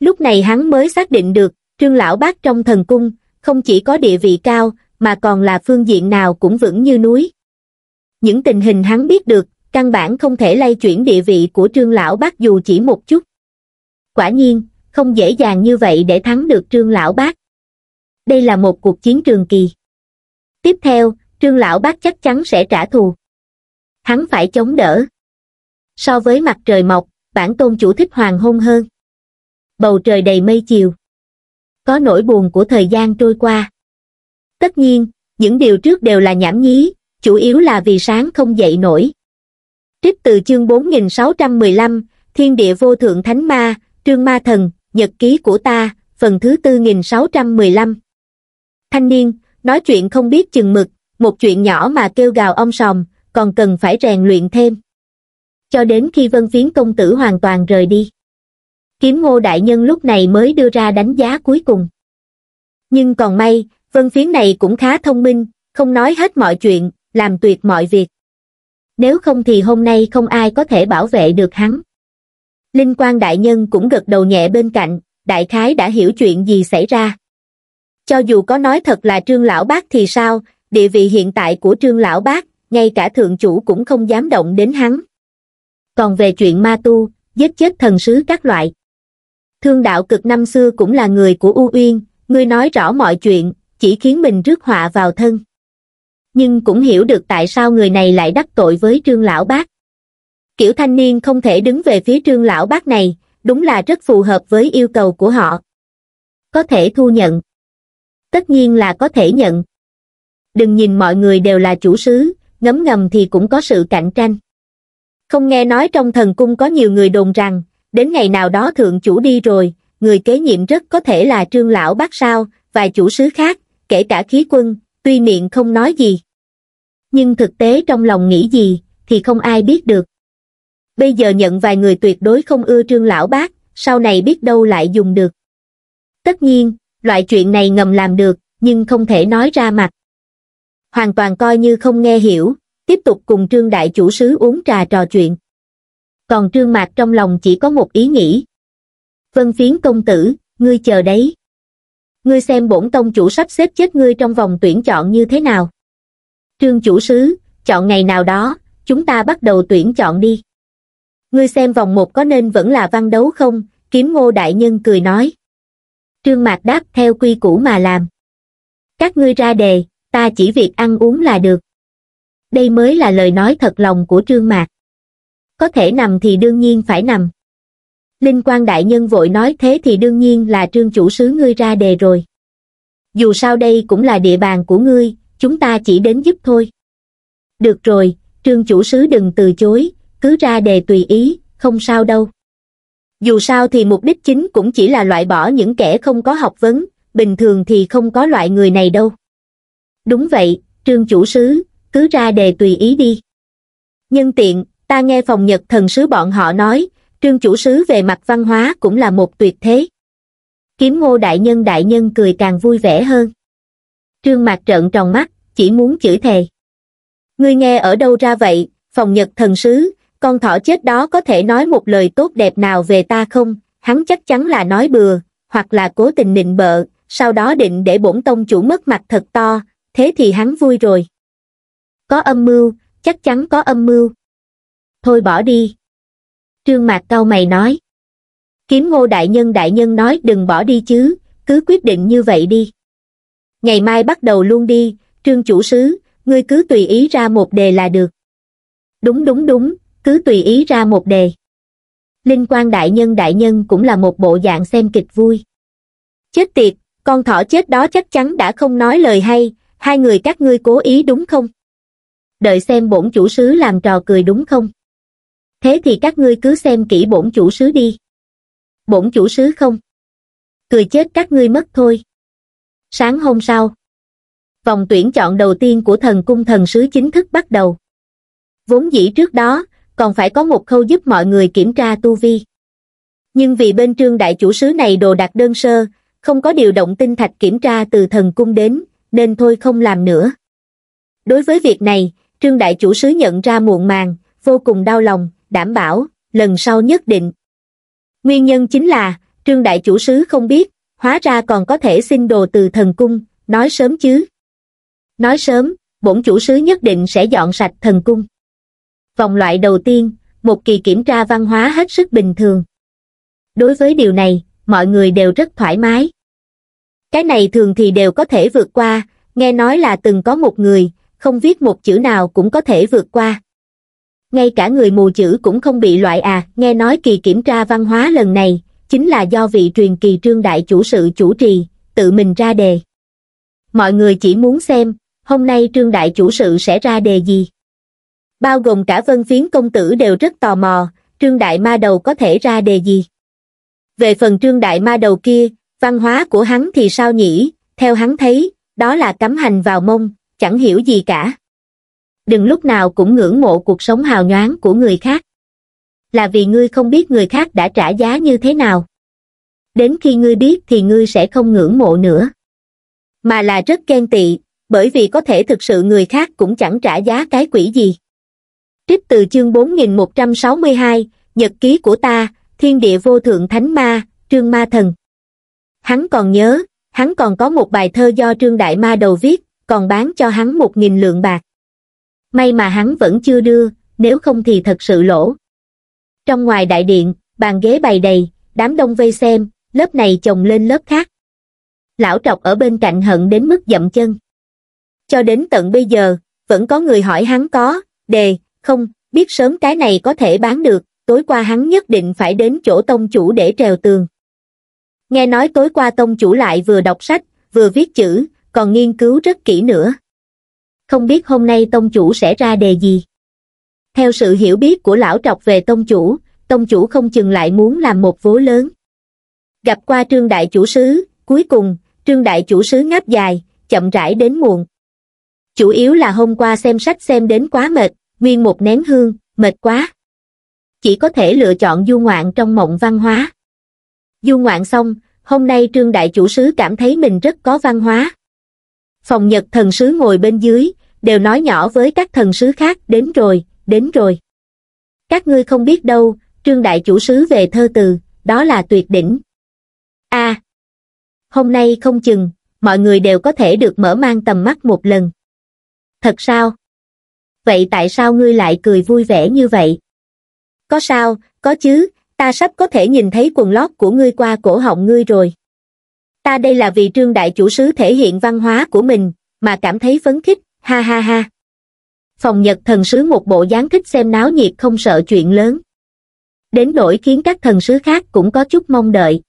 lúc này hắn mới xác định được trương lão bác trong thần cung không chỉ có địa vị cao mà còn là phương diện nào cũng vững như núi những tình hình hắn biết được căn bản không thể lay chuyển địa vị của trương lão bác dù chỉ một chút quả nhiên không dễ dàng như vậy để thắng được trương lão bác. Đây là một cuộc chiến trường kỳ. Tiếp theo, trương lão bác chắc chắn sẽ trả thù. Hắn phải chống đỡ. So với mặt trời mọc, bản tôn chủ thích hoàng hôn hơn. Bầu trời đầy mây chiều. Có nỗi buồn của thời gian trôi qua. Tất nhiên, những điều trước đều là nhảm nhí, chủ yếu là vì sáng không dậy nổi. Trích từ chương 4615, Thiên địa vô thượng thánh ma, trương ma thần, Nhật ký của ta, phần thứ tư nghìn sáu trăm mười lăm Thanh niên, nói chuyện không biết chừng mực, một chuyện nhỏ mà kêu gào ông sòm, còn cần phải rèn luyện thêm. Cho đến khi vân phiến công tử hoàn toàn rời đi. Kiếm ngô đại nhân lúc này mới đưa ra đánh giá cuối cùng. Nhưng còn may, vân phiến này cũng khá thông minh, không nói hết mọi chuyện, làm tuyệt mọi việc. Nếu không thì hôm nay không ai có thể bảo vệ được hắn. Linh quan đại nhân cũng gật đầu nhẹ bên cạnh, đại khái đã hiểu chuyện gì xảy ra. Cho dù có nói thật là trương lão bác thì sao, địa vị hiện tại của trương lão bác, ngay cả thượng chủ cũng không dám động đến hắn. Còn về chuyện ma tu, giết chết thần sứ các loại. Thương đạo cực năm xưa cũng là người của U Uyên, ngươi nói rõ mọi chuyện, chỉ khiến mình rước họa vào thân. Nhưng cũng hiểu được tại sao người này lại đắc tội với trương lão bác kiểu thanh niên không thể đứng về phía trương lão bác này đúng là rất phù hợp với yêu cầu của họ có thể thu nhận tất nhiên là có thể nhận đừng nhìn mọi người đều là chủ sứ ngấm ngầm thì cũng có sự cạnh tranh không nghe nói trong thần cung có nhiều người đồn rằng đến ngày nào đó thượng chủ đi rồi người kế nhiệm rất có thể là trương lão bác sao vài chủ sứ khác kể cả khí quân tuy miệng không nói gì nhưng thực tế trong lòng nghĩ gì thì không ai biết được bây giờ nhận vài người tuyệt đối không ưa trương lão bác, sau này biết đâu lại dùng được. Tất nhiên, loại chuyện này ngầm làm được, nhưng không thể nói ra mặt. Hoàn toàn coi như không nghe hiểu, tiếp tục cùng trương đại chủ sứ uống trà trò chuyện. Còn trương mạc trong lòng chỉ có một ý nghĩ. Vân phiến công tử, ngươi chờ đấy. Ngươi xem bổn tông chủ sắp xếp chết ngươi trong vòng tuyển chọn như thế nào. Trương chủ sứ, chọn ngày nào đó, chúng ta bắt đầu tuyển chọn đi. Ngươi xem vòng một có nên vẫn là văn đấu không? Kiếm ngô đại nhân cười nói. Trương Mạc đáp theo quy củ mà làm. Các ngươi ra đề, ta chỉ việc ăn uống là được. Đây mới là lời nói thật lòng của Trương Mạc. Có thể nằm thì đương nhiên phải nằm. Linh quan đại nhân vội nói thế thì đương nhiên là trương chủ sứ ngươi ra đề rồi. Dù sao đây cũng là địa bàn của ngươi, chúng ta chỉ đến giúp thôi. Được rồi, trương chủ sứ đừng từ chối, cứ ra đề tùy ý, không sao đâu. Dù sao thì mục đích chính cũng chỉ là loại bỏ những kẻ không có học vấn, bình thường thì không có loại người này đâu. Đúng vậy, trương chủ sứ, cứ ra đề tùy ý đi. Nhân tiện, ta nghe phòng nhật thần sứ bọn họ nói, trương chủ sứ về mặt văn hóa cũng là một tuyệt thế. Kiếm ngô đại nhân đại nhân cười càng vui vẻ hơn. Trương mặt trợn tròn mắt, chỉ muốn chửi thề. Ngươi nghe ở đâu ra vậy, phòng nhật thần sứ, con thỏ chết đó có thể nói một lời tốt đẹp nào về ta không, hắn chắc chắn là nói bừa, hoặc là cố tình nịnh bợ, sau đó định để bổn tông chủ mất mặt thật to, thế thì hắn vui rồi. Có âm mưu, chắc chắn có âm mưu. Thôi bỏ đi. Trương Mạc cao mày nói. Kiếm ngô đại nhân đại nhân nói đừng bỏ đi chứ, cứ quyết định như vậy đi. Ngày mai bắt đầu luôn đi, trương chủ sứ, ngươi cứ tùy ý ra một đề là được. Đúng đúng đúng, cứ tùy ý ra một đề. Linh quan đại nhân đại nhân cũng là một bộ dạng xem kịch vui. Chết tiệt, con thỏ chết đó chắc chắn đã không nói lời hay, hai người các ngươi cố ý đúng không? Đợi xem bổn chủ sứ làm trò cười đúng không? Thế thì các ngươi cứ xem kỹ bổn chủ sứ đi. Bổn chủ sứ không? Cười chết các ngươi mất thôi. Sáng hôm sau, vòng tuyển chọn đầu tiên của thần cung thần sứ chính thức bắt đầu. Vốn dĩ trước đó, còn phải có một khâu giúp mọi người kiểm tra tu vi. Nhưng vì bên trương đại chủ sứ này đồ đặt đơn sơ, không có điều động tinh thạch kiểm tra từ thần cung đến, nên thôi không làm nữa. Đối với việc này, trương đại chủ sứ nhận ra muộn màng, vô cùng đau lòng, đảm bảo, lần sau nhất định. Nguyên nhân chính là, trương đại chủ sứ không biết, hóa ra còn có thể xin đồ từ thần cung, nói sớm chứ. Nói sớm, bổn chủ sứ nhất định sẽ dọn sạch thần cung vòng loại đầu tiên, một kỳ kiểm tra văn hóa hết sức bình thường. Đối với điều này, mọi người đều rất thoải mái. Cái này thường thì đều có thể vượt qua, nghe nói là từng có một người, không viết một chữ nào cũng có thể vượt qua. Ngay cả người mù chữ cũng không bị loại à, nghe nói kỳ kiểm tra văn hóa lần này, chính là do vị truyền kỳ trương đại chủ sự chủ trì, tự mình ra đề. Mọi người chỉ muốn xem, hôm nay trương đại chủ sự sẽ ra đề gì bao gồm cả vân phiến công tử đều rất tò mò, trương đại ma đầu có thể ra đề gì. Về phần trương đại ma đầu kia, văn hóa của hắn thì sao nhỉ, theo hắn thấy, đó là cắm hành vào mông, chẳng hiểu gì cả. Đừng lúc nào cũng ngưỡng mộ cuộc sống hào nhoáng của người khác. Là vì ngươi không biết người khác đã trả giá như thế nào. Đến khi ngươi biết thì ngươi sẽ không ngưỡng mộ nữa. Mà là rất khen tị, bởi vì có thể thực sự người khác cũng chẳng trả giá cái quỷ gì. Trích từ chương 4162, Nhật ký của ta, Thiên địa vô thượng thánh ma, Trương Ma Thần. Hắn còn nhớ, hắn còn có một bài thơ do Trương Đại Ma đầu viết, còn bán cho hắn một nghìn lượng bạc. May mà hắn vẫn chưa đưa, nếu không thì thật sự lỗ. Trong ngoài đại điện, bàn ghế bày đầy, đám đông vây xem, lớp này chồng lên lớp khác. Lão trọc ở bên cạnh hận đến mức dậm chân. Cho đến tận bây giờ, vẫn có người hỏi hắn có, đề, không biết sớm cái này có thể bán được tối qua hắn nhất định phải đến chỗ tông chủ để trèo tường nghe nói tối qua tông chủ lại vừa đọc sách vừa viết chữ còn nghiên cứu rất kỹ nữa không biết hôm nay tông chủ sẽ ra đề gì theo sự hiểu biết của lão trọc về tông chủ tông chủ không chừng lại muốn làm một vố lớn gặp qua trương đại chủ sứ cuối cùng trương đại chủ sứ ngáp dài chậm rãi đến muộn chủ yếu là hôm qua xem sách xem đến quá mệt nguyên một nén hương mệt quá chỉ có thể lựa chọn du ngoạn trong mộng văn hóa du ngoạn xong hôm nay trương đại chủ sứ cảm thấy mình rất có văn hóa phòng nhật thần sứ ngồi bên dưới đều nói nhỏ với các thần sứ khác đến rồi đến rồi các ngươi không biết đâu trương đại chủ sứ về thơ từ đó là tuyệt đỉnh a à, hôm nay không chừng mọi người đều có thể được mở mang tầm mắt một lần thật sao vậy tại sao ngươi lại cười vui vẻ như vậy? Có sao, có chứ, ta sắp có thể nhìn thấy quần lót của ngươi qua cổ họng ngươi rồi. Ta đây là vì trương đại chủ sứ thể hiện văn hóa của mình, mà cảm thấy phấn khích, ha ha ha. Phòng Nhật thần sứ một bộ dáng thích xem náo nhiệt không sợ chuyện lớn. Đến nỗi khiến các thần sứ khác cũng có chút mong đợi.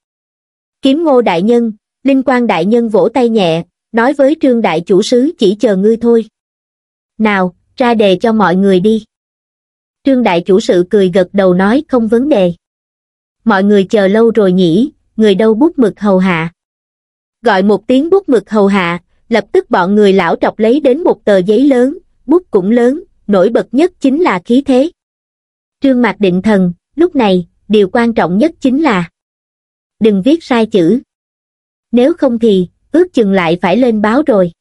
Kiếm ngô đại nhân, linh quan đại nhân vỗ tay nhẹ, nói với trương đại chủ sứ chỉ chờ ngươi thôi. Nào, ra đề cho mọi người đi. Trương đại chủ sự cười gật đầu nói không vấn đề. Mọi người chờ lâu rồi nhỉ, người đâu bút mực hầu hạ. Gọi một tiếng bút mực hầu hạ, lập tức bọn người lão trọc lấy đến một tờ giấy lớn, bút cũng lớn, nổi bật nhất chính là khí thế. Trương Mạc định thần, lúc này, điều quan trọng nhất chính là đừng viết sai chữ. Nếu không thì, ước chừng lại phải lên báo rồi.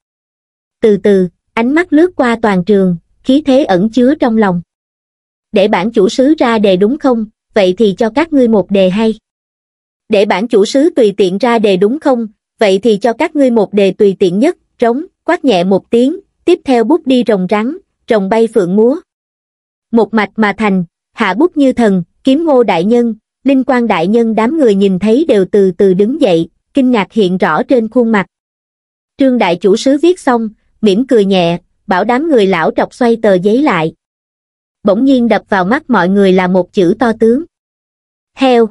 Từ từ, ánh mắt lướt qua toàn trường, khí thế ẩn chứa trong lòng để bản chủ sứ ra đề đúng không vậy thì cho các ngươi một đề hay để bản chủ sứ tùy tiện ra đề đúng không vậy thì cho các ngươi một đề tùy tiện nhất trống quát nhẹ một tiếng tiếp theo bút đi rồng rắn rồng bay phượng múa một mạch mà thành hạ bút như thần kiếm ngô đại nhân linh quan đại nhân đám người nhìn thấy đều từ từ đứng dậy kinh ngạc hiện rõ trên khuôn mặt trương đại chủ sứ viết xong mỉm cười nhẹ bảo đám người lão trọc xoay tờ giấy lại. Bỗng nhiên đập vào mắt mọi người là một chữ to tướng. Heo.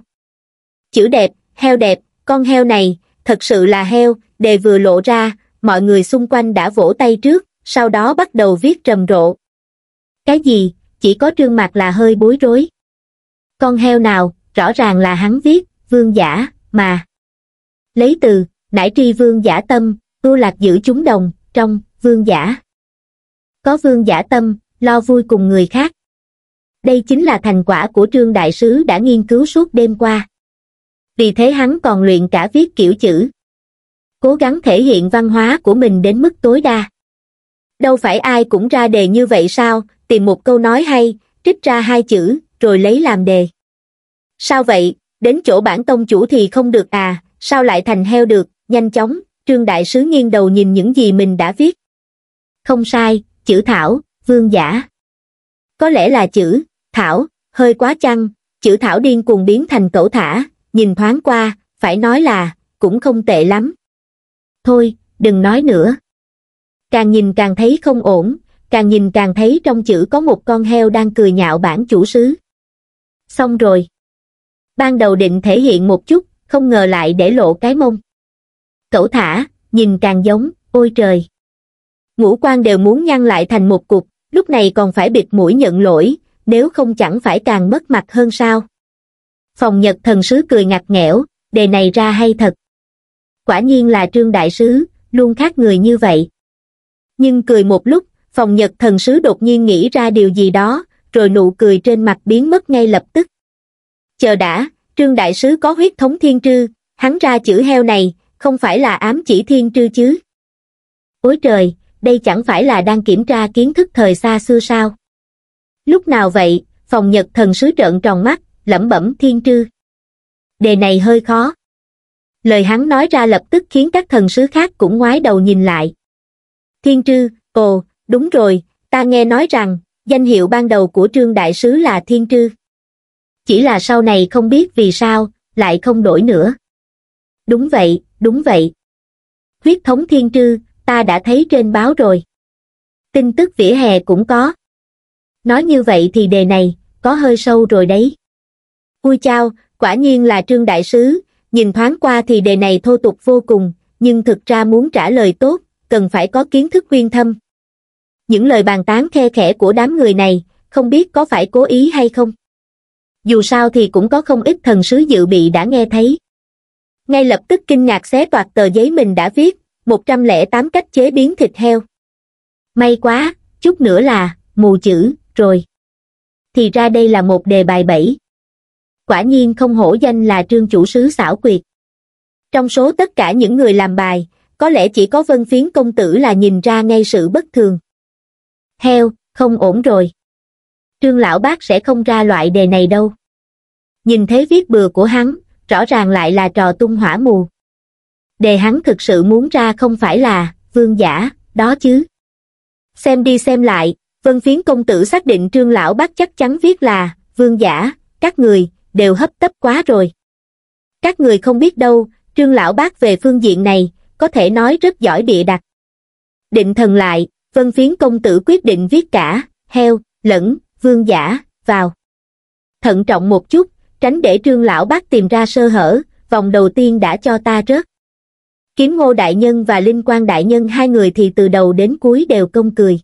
Chữ đẹp, heo đẹp, con heo này, thật sự là heo, đề vừa lộ ra, mọi người xung quanh đã vỗ tay trước, sau đó bắt đầu viết trầm rộ. Cái gì, chỉ có trương mặt là hơi bối rối. Con heo nào, rõ ràng là hắn viết, vương giả, mà. Lấy từ, nải tri vương giả tâm, tu lạc giữ chúng đồng, trong, vương giả có vương giả tâm, lo vui cùng người khác. Đây chính là thành quả của Trương Đại Sứ đã nghiên cứu suốt đêm qua. Vì thế hắn còn luyện cả viết kiểu chữ. Cố gắng thể hiện văn hóa của mình đến mức tối đa. Đâu phải ai cũng ra đề như vậy sao, tìm một câu nói hay, trích ra hai chữ, rồi lấy làm đề. Sao vậy, đến chỗ bản tông chủ thì không được à, sao lại thành heo được, nhanh chóng, Trương Đại Sứ nghiêng đầu nhìn những gì mình đã viết. Không sai, chữ Thảo, vương giả. Có lẽ là chữ, Thảo, hơi quá chăng, chữ Thảo điên cuồng biến thành cẩu thả, nhìn thoáng qua, phải nói là, cũng không tệ lắm. Thôi, đừng nói nữa. Càng nhìn càng thấy không ổn, càng nhìn càng thấy trong chữ có một con heo đang cười nhạo bản chủ sứ. Xong rồi. Ban đầu định thể hiện một chút, không ngờ lại để lộ cái mông. Cẩu thả, nhìn càng giống, ôi trời ngũ quan đều muốn nhăn lại thành một cục, lúc này còn phải bịt mũi nhận lỗi, nếu không chẳng phải càng mất mặt hơn sao. Phòng Nhật thần sứ cười ngặt nghẽo, đề này ra hay thật. Quả nhiên là trương đại sứ, luôn khác người như vậy. Nhưng cười một lúc, phòng Nhật thần sứ đột nhiên nghĩ ra điều gì đó, rồi nụ cười trên mặt biến mất ngay lập tức. Chờ đã, trương đại sứ có huyết thống thiên trư, hắn ra chữ heo này, không phải là ám chỉ thiên trư chứ. Ôi trời, đây chẳng phải là đang kiểm tra kiến thức thời xa xưa sao? Lúc nào vậy, phòng nhật thần sứ trợn tròn mắt, lẩm bẩm thiên trư. Đề này hơi khó. Lời hắn nói ra lập tức khiến các thần sứ khác cũng ngoái đầu nhìn lại. Thiên trư, ồ, đúng rồi, ta nghe nói rằng, danh hiệu ban đầu của trương đại sứ là thiên trư. Chỉ là sau này không biết vì sao, lại không đổi nữa. Đúng vậy, đúng vậy. Huyết thống thiên trư, ta đã thấy trên báo rồi. Tin tức vỉa hè cũng có. Nói như vậy thì đề này, có hơi sâu rồi đấy. Ui chao, quả nhiên là trương đại sứ, nhìn thoáng qua thì đề này thô tục vô cùng, nhưng thực ra muốn trả lời tốt, cần phải có kiến thức uyên thâm. Những lời bàn tán khe khẽ của đám người này, không biết có phải cố ý hay không. Dù sao thì cũng có không ít thần sứ dự bị đã nghe thấy. Ngay lập tức kinh ngạc xé toạc tờ giấy mình đã viết, 108 cách chế biến thịt heo. May quá, chút nữa là, mù chữ, rồi. Thì ra đây là một đề bài bảy. Quả nhiên không hổ danh là trương chủ sứ xảo quyệt. Trong số tất cả những người làm bài, có lẽ chỉ có vân phiến công tử là nhìn ra ngay sự bất thường. Heo, không ổn rồi. Trương lão bác sẽ không ra loại đề này đâu. Nhìn thấy viết bừa của hắn, rõ ràng lại là trò tung hỏa mù đề hắn thực sự muốn ra không phải là vương giả, đó chứ. Xem đi xem lại, vân phiến công tử xác định trương lão bác chắc chắn viết là vương giả, các người đều hấp tấp quá rồi. Các người không biết đâu, trương lão bác về phương diện này, có thể nói rất giỏi địa đặt. Định thần lại, vân phiến công tử quyết định viết cả, heo, lẫn, vương giả, vào. Thận trọng một chút, tránh để trương lão bác tìm ra sơ hở, vòng đầu tiên đã cho ta rớt kiếm ngô đại nhân và linh quan đại nhân hai người thì từ đầu đến cuối đều công cười.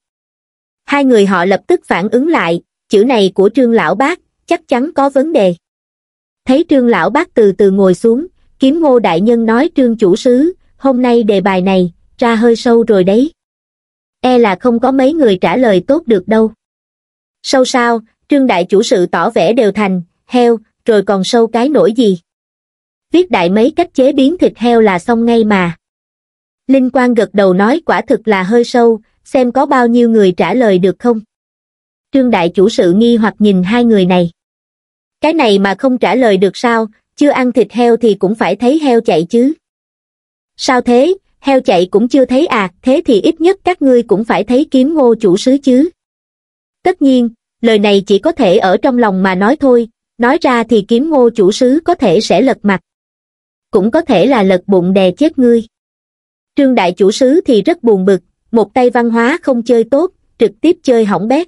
Hai người họ lập tức phản ứng lại, chữ này của trương lão bác, chắc chắn có vấn đề. Thấy trương lão bác từ từ ngồi xuống, kiếm ngô đại nhân nói trương chủ sứ, hôm nay đề bài này, ra hơi sâu rồi đấy. E là không có mấy người trả lời tốt được đâu. Sâu sao, trương đại chủ sự tỏ vẻ đều thành, heo, rồi còn sâu cái nổi gì viết đại mấy cách chế biến thịt heo là xong ngay mà. Linh Quang gật đầu nói quả thực là hơi sâu, xem có bao nhiêu người trả lời được không. Trương Đại chủ sự nghi hoặc nhìn hai người này. Cái này mà không trả lời được sao, chưa ăn thịt heo thì cũng phải thấy heo chạy chứ. Sao thế, heo chạy cũng chưa thấy à, thế thì ít nhất các ngươi cũng phải thấy kiếm ngô chủ sứ chứ. Tất nhiên, lời này chỉ có thể ở trong lòng mà nói thôi, nói ra thì kiếm ngô chủ sứ có thể sẽ lật mặt cũng có thể là lật bụng đè chết ngươi. Trương đại chủ sứ thì rất buồn bực, một tay văn hóa không chơi tốt, trực tiếp chơi hỏng bét.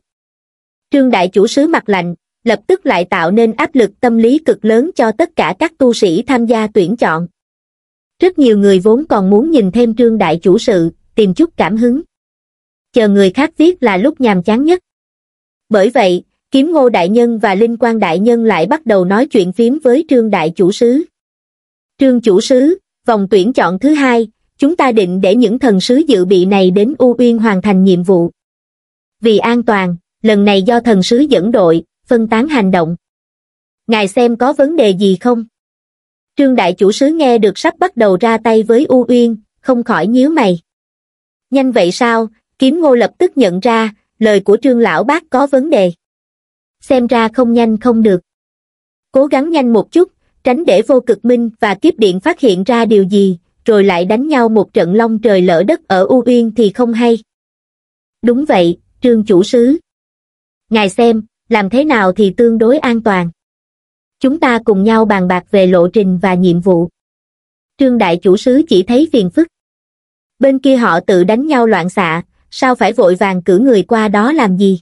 Trương đại chủ sứ mặt lạnh, lập tức lại tạo nên áp lực tâm lý cực lớn cho tất cả các tu sĩ tham gia tuyển chọn. Rất nhiều người vốn còn muốn nhìn thêm trương đại chủ sự, tìm chút cảm hứng. Chờ người khác viết là lúc nhàm chán nhất. Bởi vậy, Kiếm Ngô Đại Nhân và Linh Quang Đại Nhân lại bắt đầu nói chuyện phím với Trương Đại Chủ Sứ. Trương chủ sứ, vòng tuyển chọn thứ hai, chúng ta định để những thần sứ dự bị này đến U Uyên hoàn thành nhiệm vụ. Vì an toàn, lần này do thần sứ dẫn đội, phân tán hành động. Ngài xem có vấn đề gì không? Trương đại chủ sứ nghe được sắp bắt đầu ra tay với U Uyên, không khỏi nhíu mày. Nhanh vậy sao, kiếm ngô lập tức nhận ra, lời của trương lão bác có vấn đề. Xem ra không nhanh không được. Cố gắng nhanh một chút, tránh để vô cực minh và kiếp điện phát hiện ra điều gì, rồi lại đánh nhau một trận long trời lỡ đất ở U Uyên thì không hay. Đúng vậy, trương chủ sứ. Ngài xem, làm thế nào thì tương đối an toàn. Chúng ta cùng nhau bàn bạc về lộ trình và nhiệm vụ. Trương đại chủ sứ chỉ thấy phiền phức. Bên kia họ tự đánh nhau loạn xạ, sao phải vội vàng cử người qua đó làm gì?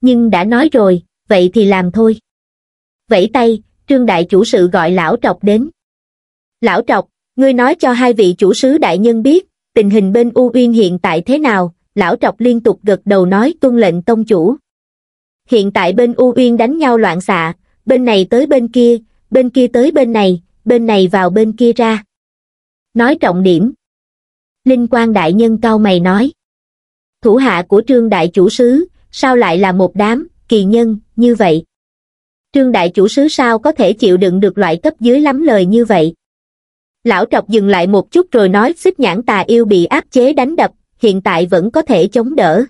Nhưng đã nói rồi, vậy thì làm thôi. Vẫy tay, trương đại chủ sự gọi lão trọc đến. Lão trọc, ngươi nói cho hai vị chủ sứ đại nhân biết, tình hình bên U Uyên hiện tại thế nào, lão trọc liên tục gật đầu nói tuân lệnh tông chủ. Hiện tại bên U Uyên đánh nhau loạn xạ, bên này tới bên kia, bên kia tới bên này, bên này vào bên kia ra. Nói trọng điểm. Linh quan đại nhân cao mày nói. Thủ hạ của trương đại chủ sứ, sao lại là một đám, kỳ nhân, như vậy? trương đại chủ sứ sao có thể chịu đựng được loại cấp dưới lắm lời như vậy. Lão trọc dừng lại một chút rồi nói xích nhãn tà yêu bị áp chế đánh đập, hiện tại vẫn có thể chống đỡ.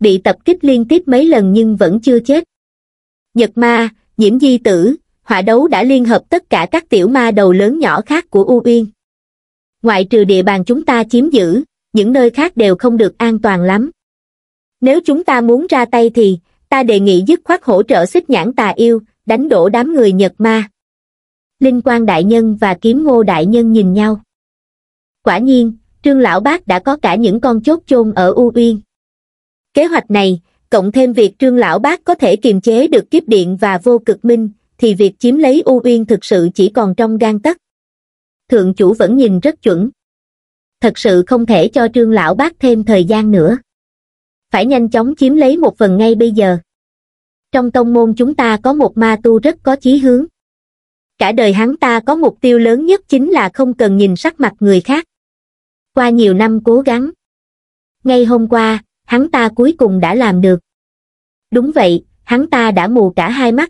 Bị tập kích liên tiếp mấy lần nhưng vẫn chưa chết. Nhật ma, nhiễm di tử, họa đấu đã liên hợp tất cả các tiểu ma đầu lớn nhỏ khác của U Uyên. Ngoại trừ địa bàn chúng ta chiếm giữ, những nơi khác đều không được an toàn lắm. Nếu chúng ta muốn ra tay thì, ta đề nghị dứt khoát hỗ trợ xích nhãn tà yêu, đánh đổ đám người Nhật Ma. Linh Quan Đại Nhân và Kiếm Ngô Đại Nhân nhìn nhau. Quả nhiên, Trương Lão Bác đã có cả những con chốt chôn ở U Uyên. Kế hoạch này, cộng thêm việc Trương Lão Bác có thể kiềm chế được kiếp điện và vô cực minh, thì việc chiếm lấy U Uyên thực sự chỉ còn trong gan tấc. Thượng chủ vẫn nhìn rất chuẩn. Thật sự không thể cho Trương Lão Bác thêm thời gian nữa phải nhanh chóng chiếm lấy một phần ngay bây giờ. Trong tông môn chúng ta có một ma tu rất có chí hướng. Cả đời hắn ta có mục tiêu lớn nhất chính là không cần nhìn sắc mặt người khác. Qua nhiều năm cố gắng. Ngay hôm qua, hắn ta cuối cùng đã làm được. Đúng vậy, hắn ta đã mù cả hai mắt.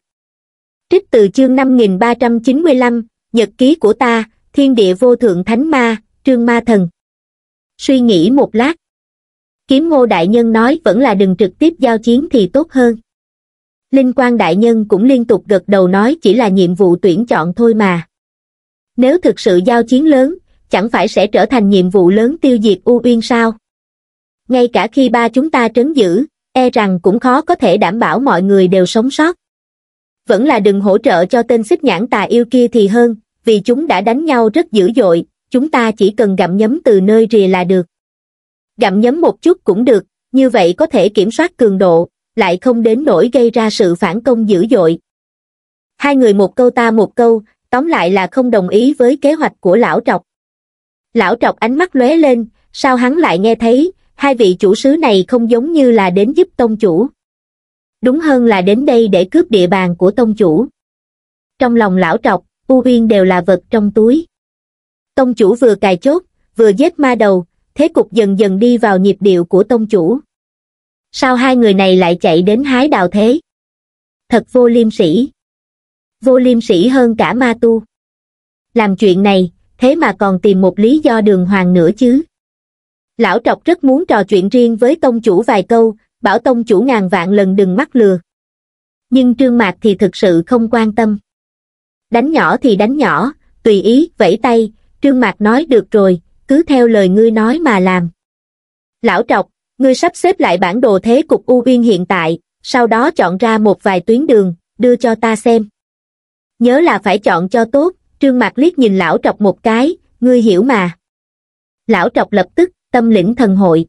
Trích từ chương 5395, Nhật ký của ta, Thiên địa vô thượng thánh ma, trương ma thần. Suy nghĩ một lát, Kiếm ngô đại nhân nói vẫn là đừng trực tiếp giao chiến thì tốt hơn. Linh Quan đại nhân cũng liên tục gật đầu nói chỉ là nhiệm vụ tuyển chọn thôi mà. Nếu thực sự giao chiến lớn, chẳng phải sẽ trở thành nhiệm vụ lớn tiêu diệt U Uyên sao? Ngay cả khi ba chúng ta trấn giữ, e rằng cũng khó có thể đảm bảo mọi người đều sống sót. Vẫn là đừng hỗ trợ cho tên xích nhãn tà yêu kia thì hơn, vì chúng đã đánh nhau rất dữ dội, chúng ta chỉ cần gặm nhấm từ nơi rìa là được gặm nhấm một chút cũng được, như vậy có thể kiểm soát cường độ, lại không đến nỗi gây ra sự phản công dữ dội. Hai người một câu ta một câu, tóm lại là không đồng ý với kế hoạch của lão trọc. Lão trọc ánh mắt lóe lên, sao hắn lại nghe thấy, hai vị chủ sứ này không giống như là đến giúp tông chủ. Đúng hơn là đến đây để cướp địa bàn của tông chủ. Trong lòng lão trọc, U Uyên đều là vật trong túi. Tông chủ vừa cài chốt, vừa giết ma đầu, thế cục dần dần đi vào nhịp điệu của tông chủ. Sao hai người này lại chạy đến hái đào thế? Thật vô liêm sỉ. Vô liêm sỉ hơn cả ma tu. Làm chuyện này, thế mà còn tìm một lý do đường hoàng nữa chứ. Lão trọc rất muốn trò chuyện riêng với tông chủ vài câu, bảo tông chủ ngàn vạn lần đừng mắc lừa. Nhưng trương mạc thì thực sự không quan tâm. Đánh nhỏ thì đánh nhỏ, tùy ý, vẫy tay, trương mạc nói được rồi, cứ theo lời ngươi nói mà làm. Lão trọc, ngươi sắp xếp lại bản đồ thế cục U Uyên hiện tại, sau đó chọn ra một vài tuyến đường, đưa cho ta xem. Nhớ là phải chọn cho tốt, Trương Mạc liếc nhìn lão trọc một cái, ngươi hiểu mà. Lão trọc lập tức, tâm lĩnh thần hội.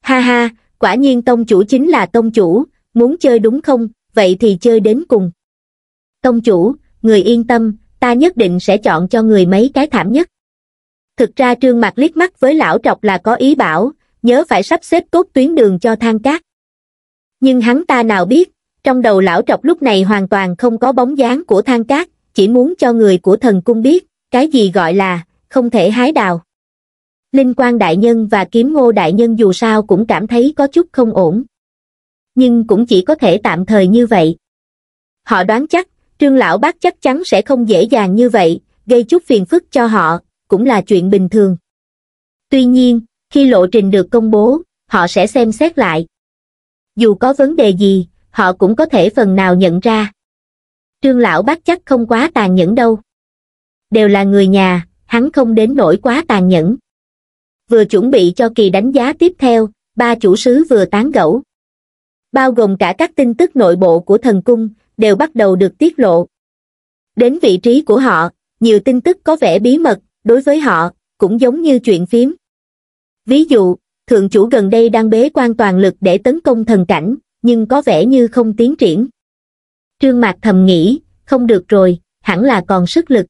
Ha ha, quả nhiên tông chủ chính là tông chủ, muốn chơi đúng không, vậy thì chơi đến cùng. Tông chủ, người yên tâm, ta nhất định sẽ chọn cho người mấy cái thảm nhất thực ra trương mặt liếc mắt với lão trọc là có ý bảo nhớ phải sắp xếp tốt tuyến đường cho thang cát nhưng hắn ta nào biết trong đầu lão trọc lúc này hoàn toàn không có bóng dáng của thang cát chỉ muốn cho người của thần cung biết cái gì gọi là không thể hái đào linh quan đại nhân và kiếm ngô đại nhân dù sao cũng cảm thấy có chút không ổn nhưng cũng chỉ có thể tạm thời như vậy họ đoán chắc trương lão bác chắc chắn sẽ không dễ dàng như vậy gây chút phiền phức cho họ cũng là chuyện bình thường. Tuy nhiên, khi lộ trình được công bố, họ sẽ xem xét lại. Dù có vấn đề gì, họ cũng có thể phần nào nhận ra. Trương lão bác chắc không quá tàn nhẫn đâu. Đều là người nhà, hắn không đến nổi quá tàn nhẫn. Vừa chuẩn bị cho kỳ đánh giá tiếp theo, ba chủ sứ vừa tán gẫu. Bao gồm cả các tin tức nội bộ của thần cung, đều bắt đầu được tiết lộ. Đến vị trí của họ, nhiều tin tức có vẻ bí mật, đối với họ, cũng giống như chuyện phím. Ví dụ, thượng chủ gần đây đang bế quan toàn lực để tấn công thần cảnh, nhưng có vẻ như không tiến triển. Trương Mạc thầm nghĩ, không được rồi, hẳn là còn sức lực.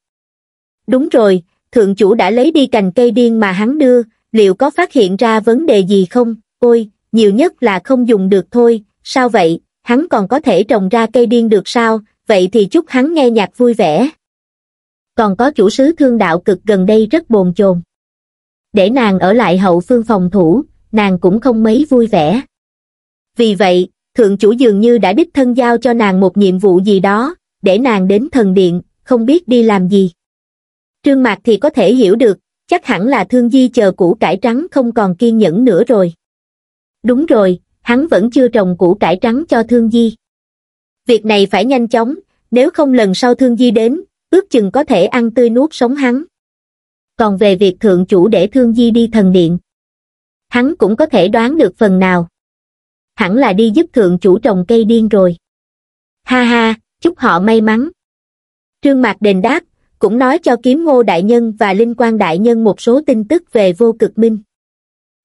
Đúng rồi, thượng chủ đã lấy đi cành cây điên mà hắn đưa, liệu có phát hiện ra vấn đề gì không? Ôi, nhiều nhất là không dùng được thôi, sao vậy, hắn còn có thể trồng ra cây điên được sao, vậy thì chúc hắn nghe nhạc vui vẻ còn có chủ sứ thương đạo cực gần đây rất bồn chồn. Để nàng ở lại hậu phương phòng thủ, nàng cũng không mấy vui vẻ. Vì vậy, thượng chủ dường như đã đích thân giao cho nàng một nhiệm vụ gì đó, để nàng đến thần điện, không biết đi làm gì. Trương Mạc thì có thể hiểu được, chắc hẳn là thương di chờ củ cải trắng không còn kiên nhẫn nữa rồi. Đúng rồi, hắn vẫn chưa trồng củ cải trắng cho thương di. Việc này phải nhanh chóng, nếu không lần sau thương di đến, ước chừng có thể ăn tươi nuốt sống hắn. Còn về việc thượng chủ để thương di đi thần điện, hắn cũng có thể đoán được phần nào. Hẳn là đi giúp thượng chủ trồng cây điên rồi. Ha ha, chúc họ may mắn. Trương Mạc đền đáp, cũng nói cho kiếm ngô đại nhân và linh quan đại nhân một số tin tức về vô cực minh.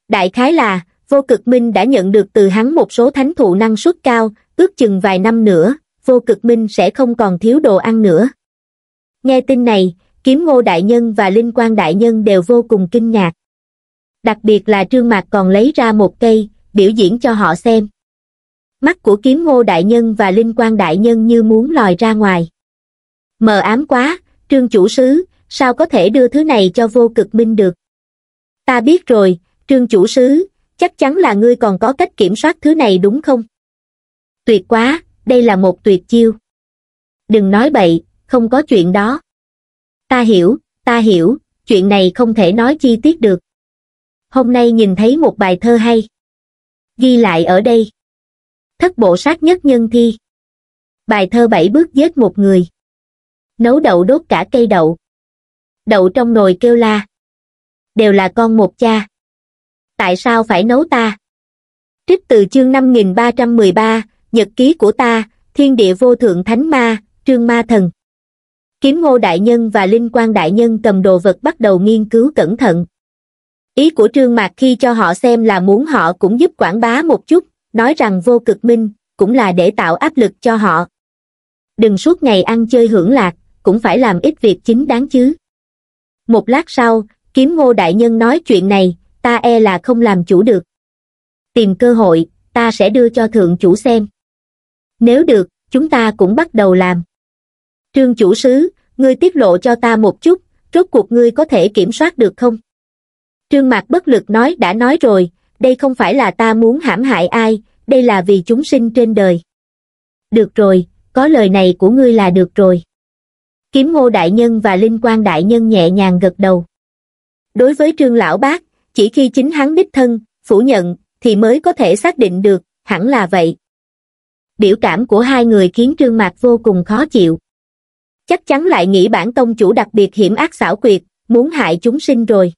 Đại khái là, vô cực minh đã nhận được từ hắn một số thánh thụ năng suất cao, ước chừng vài năm nữa, vô cực minh sẽ không còn thiếu đồ ăn nữa nghe tin này kiếm ngô đại nhân và linh quan đại nhân đều vô cùng kinh ngạc đặc biệt là trương mạc còn lấy ra một cây biểu diễn cho họ xem mắt của kiếm ngô đại nhân và linh quan đại nhân như muốn lòi ra ngoài mờ ám quá trương chủ sứ sao có thể đưa thứ này cho vô cực minh được ta biết rồi trương chủ sứ chắc chắn là ngươi còn có cách kiểm soát thứ này đúng không tuyệt quá đây là một tuyệt chiêu đừng nói bậy không có chuyện đó. Ta hiểu, ta hiểu, chuyện này không thể nói chi tiết được. Hôm nay nhìn thấy một bài thơ hay. Ghi lại ở đây. Thất bộ sát nhất nhân thi. Bài thơ bảy bước giết một người. Nấu đậu đốt cả cây đậu. Đậu trong nồi kêu la. Đều là con một cha. Tại sao phải nấu ta? Trích từ chương 5313, nhật ký của ta, thiên địa vô thượng thánh ma, trương ma thần. Kiếm ngô đại nhân và linh quan đại nhân cầm đồ vật bắt đầu nghiên cứu cẩn thận. Ý của Trương Mạc khi cho họ xem là muốn họ cũng giúp quảng bá một chút, nói rằng vô cực minh, cũng là để tạo áp lực cho họ. Đừng suốt ngày ăn chơi hưởng lạc, cũng phải làm ít việc chính đáng chứ. Một lát sau, kiếm ngô đại nhân nói chuyện này, ta e là không làm chủ được. Tìm cơ hội, ta sẽ đưa cho thượng chủ xem. Nếu được, chúng ta cũng bắt đầu làm. Trương chủ sứ, ngươi tiết lộ cho ta một chút, rốt cuộc ngươi có thể kiểm soát được không? Trương Mạc bất lực nói đã nói rồi, đây không phải là ta muốn hãm hại ai, đây là vì chúng sinh trên đời. Được rồi, có lời này của ngươi là được rồi. Kiếm ngô đại nhân và linh quan đại nhân nhẹ nhàng gật đầu. Đối với trương lão bác, chỉ khi chính hắn đích thân, phủ nhận, thì mới có thể xác định được, hẳn là vậy. Biểu cảm của hai người khiến trương mạc vô cùng khó chịu chắc chắn lại nghĩ bản tông chủ đặc biệt hiểm ác xảo quyệt, muốn hại chúng sinh rồi.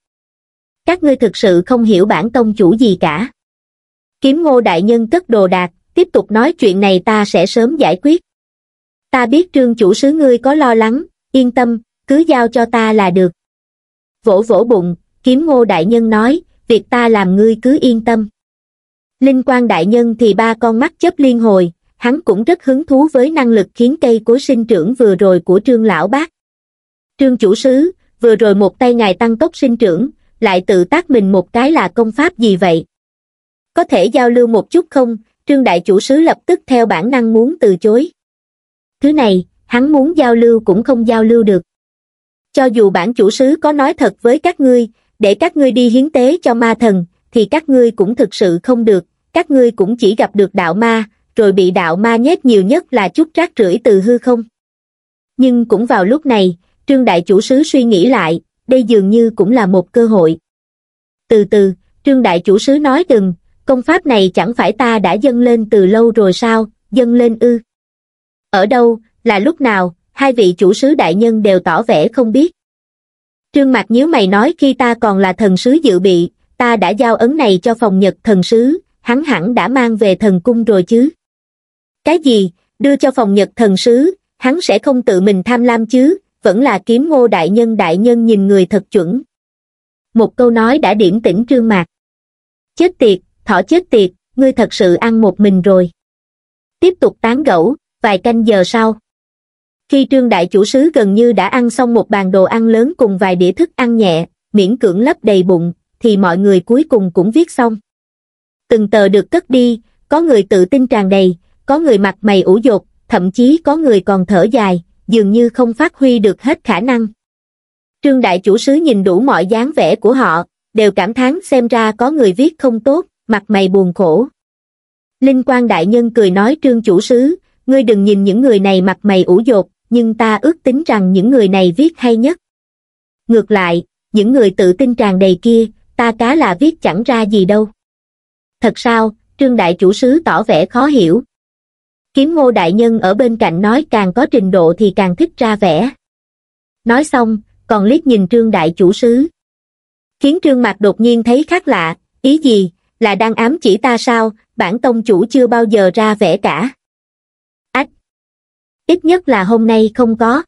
Các ngươi thực sự không hiểu bản tông chủ gì cả. Kiếm ngô đại nhân cất đồ đạc, tiếp tục nói chuyện này ta sẽ sớm giải quyết. Ta biết trương chủ sứ ngươi có lo lắng, yên tâm, cứ giao cho ta là được. Vỗ vỗ bụng, kiếm ngô đại nhân nói, việc ta làm ngươi cứ yên tâm. Linh quan đại nhân thì ba con mắt chớp liên hồi, hắn cũng rất hứng thú với năng lực khiến cây cối sinh trưởng vừa rồi của trương lão bác. Trương chủ sứ, vừa rồi một tay ngài tăng tốc sinh trưởng, lại tự tác mình một cái là công pháp gì vậy? Có thể giao lưu một chút không? Trương đại chủ sứ lập tức theo bản năng muốn từ chối. Thứ này, hắn muốn giao lưu cũng không giao lưu được. Cho dù bản chủ sứ có nói thật với các ngươi, để các ngươi đi hiến tế cho ma thần, thì các ngươi cũng thực sự không được, các ngươi cũng chỉ gặp được đạo ma, rồi bị đạo ma nhét nhiều nhất là chút rác rưởi từ hư không. Nhưng cũng vào lúc này, Trương Đại Chủ Sứ suy nghĩ lại, đây dường như cũng là một cơ hội. Từ từ, Trương Đại Chủ Sứ nói đừng, công pháp này chẳng phải ta đã dâng lên từ lâu rồi sao, dâng lên ư. Ở đâu, là lúc nào, hai vị chủ sứ đại nhân đều tỏ vẻ không biết. Trương Mạc nhíu mày nói khi ta còn là thần sứ dự bị, ta đã giao ấn này cho phòng nhật thần sứ, hắn hẳn đã mang về thần cung rồi chứ cái gì đưa cho phòng nhật thần sứ hắn sẽ không tự mình tham lam chứ vẫn là kiếm ngô đại nhân đại nhân nhìn người thật chuẩn một câu nói đã điểm tỉnh trương mạc chết tiệt thỏ chết tiệt ngươi thật sự ăn một mình rồi tiếp tục tán gẫu vài canh giờ sau khi trương đại chủ sứ gần như đã ăn xong một bàn đồ ăn lớn cùng vài đĩa thức ăn nhẹ miễn cưỡng lấp đầy bụng thì mọi người cuối cùng cũng viết xong từng tờ được cất đi có người tự tin tràn đầy có người mặt mày ủ dột, thậm chí có người còn thở dài, dường như không phát huy được hết khả năng. Trương đại chủ sứ nhìn đủ mọi dáng vẻ của họ, đều cảm thán xem ra có người viết không tốt, mặt mày buồn khổ. Linh quan đại nhân cười nói trương chủ sứ, ngươi đừng nhìn những người này mặt mày ủ dột, nhưng ta ước tính rằng những người này viết hay nhất. Ngược lại, những người tự tin tràn đầy kia, ta cá là viết chẳng ra gì đâu. Thật sao, trương đại chủ sứ tỏ vẻ khó hiểu, kiếm ngô đại nhân ở bên cạnh nói càng có trình độ thì càng thích ra vẻ nói xong còn liếc nhìn trương đại chủ sứ khiến trương mặt đột nhiên thấy khác lạ ý gì là đang ám chỉ ta sao bản tông chủ chưa bao giờ ra vẻ cả ách ít nhất là hôm nay không có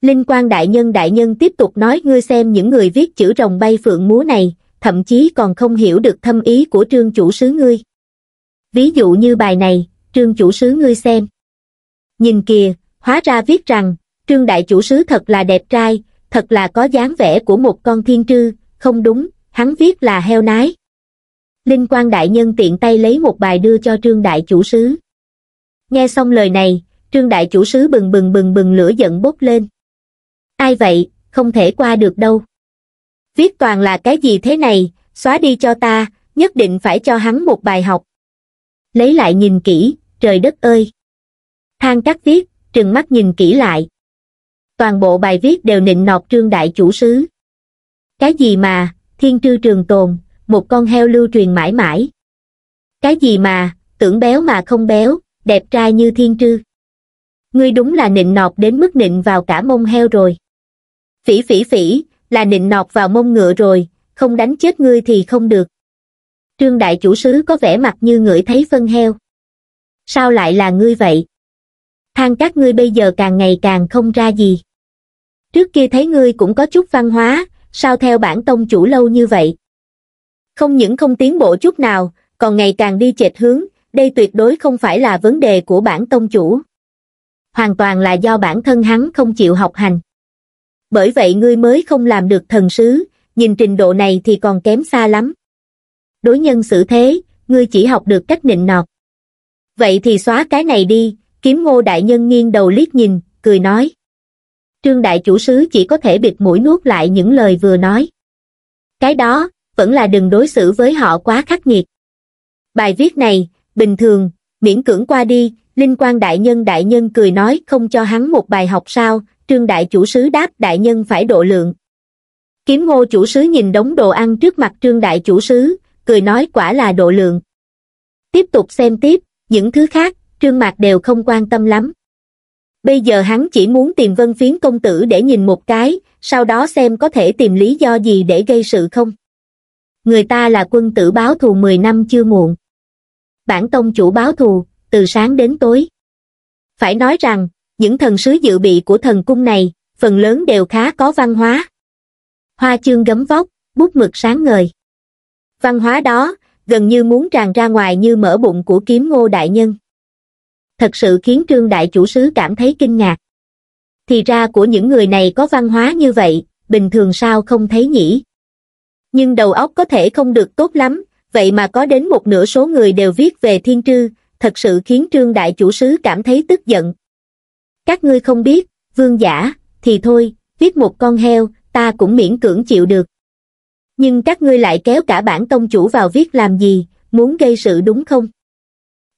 linh quan đại nhân đại nhân tiếp tục nói ngươi xem những người viết chữ rồng bay phượng múa này thậm chí còn không hiểu được thâm ý của trương chủ sứ ngươi ví dụ như bài này trương chủ sứ ngươi xem. Nhìn kìa, hóa ra viết rằng, trương đại chủ sứ thật là đẹp trai, thật là có dáng vẻ của một con thiên trư, không đúng, hắn viết là heo nái. Linh quan đại nhân tiện tay lấy một bài đưa cho trương đại chủ sứ. Nghe xong lời này, trương đại chủ sứ bừng bừng bừng bừng lửa giận bốc lên. Ai vậy, không thể qua được đâu. Viết toàn là cái gì thế này, xóa đi cho ta, nhất định phải cho hắn một bài học. Lấy lại nhìn kỹ, trời đất ơi thang cắt viết trừng mắt nhìn kỹ lại toàn bộ bài viết đều nịnh nọt trương đại chủ sứ cái gì mà thiên trư trường tồn một con heo lưu truyền mãi mãi cái gì mà tưởng béo mà không béo đẹp trai như thiên trư ngươi đúng là nịnh nọt đến mức nịnh vào cả mông heo rồi phỉ phỉ phỉ là nịnh nọt vào mông ngựa rồi không đánh chết ngươi thì không được trương đại chủ sứ có vẻ mặt như ngửi thấy phân heo sao lại là ngươi vậy thang các ngươi bây giờ càng ngày càng không ra gì trước kia thấy ngươi cũng có chút văn hóa sao theo bản tông chủ lâu như vậy không những không tiến bộ chút nào còn ngày càng đi chệch hướng đây tuyệt đối không phải là vấn đề của bản tông chủ hoàn toàn là do bản thân hắn không chịu học hành bởi vậy ngươi mới không làm được thần sứ nhìn trình độ này thì còn kém xa lắm đối nhân xử thế ngươi chỉ học được cách nịnh nọt vậy thì xóa cái này đi, kiếm ngô đại nhân nghiêng đầu liếc nhìn, cười nói. Trương đại chủ sứ chỉ có thể bịt mũi nuốt lại những lời vừa nói. Cái đó, vẫn là đừng đối xử với họ quá khắc nghiệt. Bài viết này, bình thường, miễn cưỡng qua đi, Linh quan đại nhân đại nhân cười nói không cho hắn một bài học sao, trương đại chủ sứ đáp đại nhân phải độ lượng. Kiếm ngô chủ sứ nhìn đống đồ ăn trước mặt trương đại chủ sứ, cười nói quả là độ lượng. Tiếp tục xem tiếp, những thứ khác trương mạc đều không quan tâm lắm bây giờ hắn chỉ muốn tìm vân phiến công tử để nhìn một cái sau đó xem có thể tìm lý do gì để gây sự không người ta là quân tử báo thù mười năm chưa muộn bản tông chủ báo thù từ sáng đến tối phải nói rằng những thần sứ dự bị của thần cung này phần lớn đều khá có văn hóa hoa chương gấm vóc bút mực sáng ngời văn hóa đó gần như muốn tràn ra ngoài như mở bụng của kiếm ngô đại nhân. Thật sự khiến trương đại chủ sứ cảm thấy kinh ngạc. Thì ra của những người này có văn hóa như vậy, bình thường sao không thấy nhỉ? Nhưng đầu óc có thể không được tốt lắm, vậy mà có đến một nửa số người đều viết về thiên trư, thật sự khiến trương đại chủ sứ cảm thấy tức giận. Các ngươi không biết, vương giả, thì thôi, viết một con heo, ta cũng miễn cưỡng chịu được nhưng các ngươi lại kéo cả bản tông chủ vào viết làm gì muốn gây sự đúng không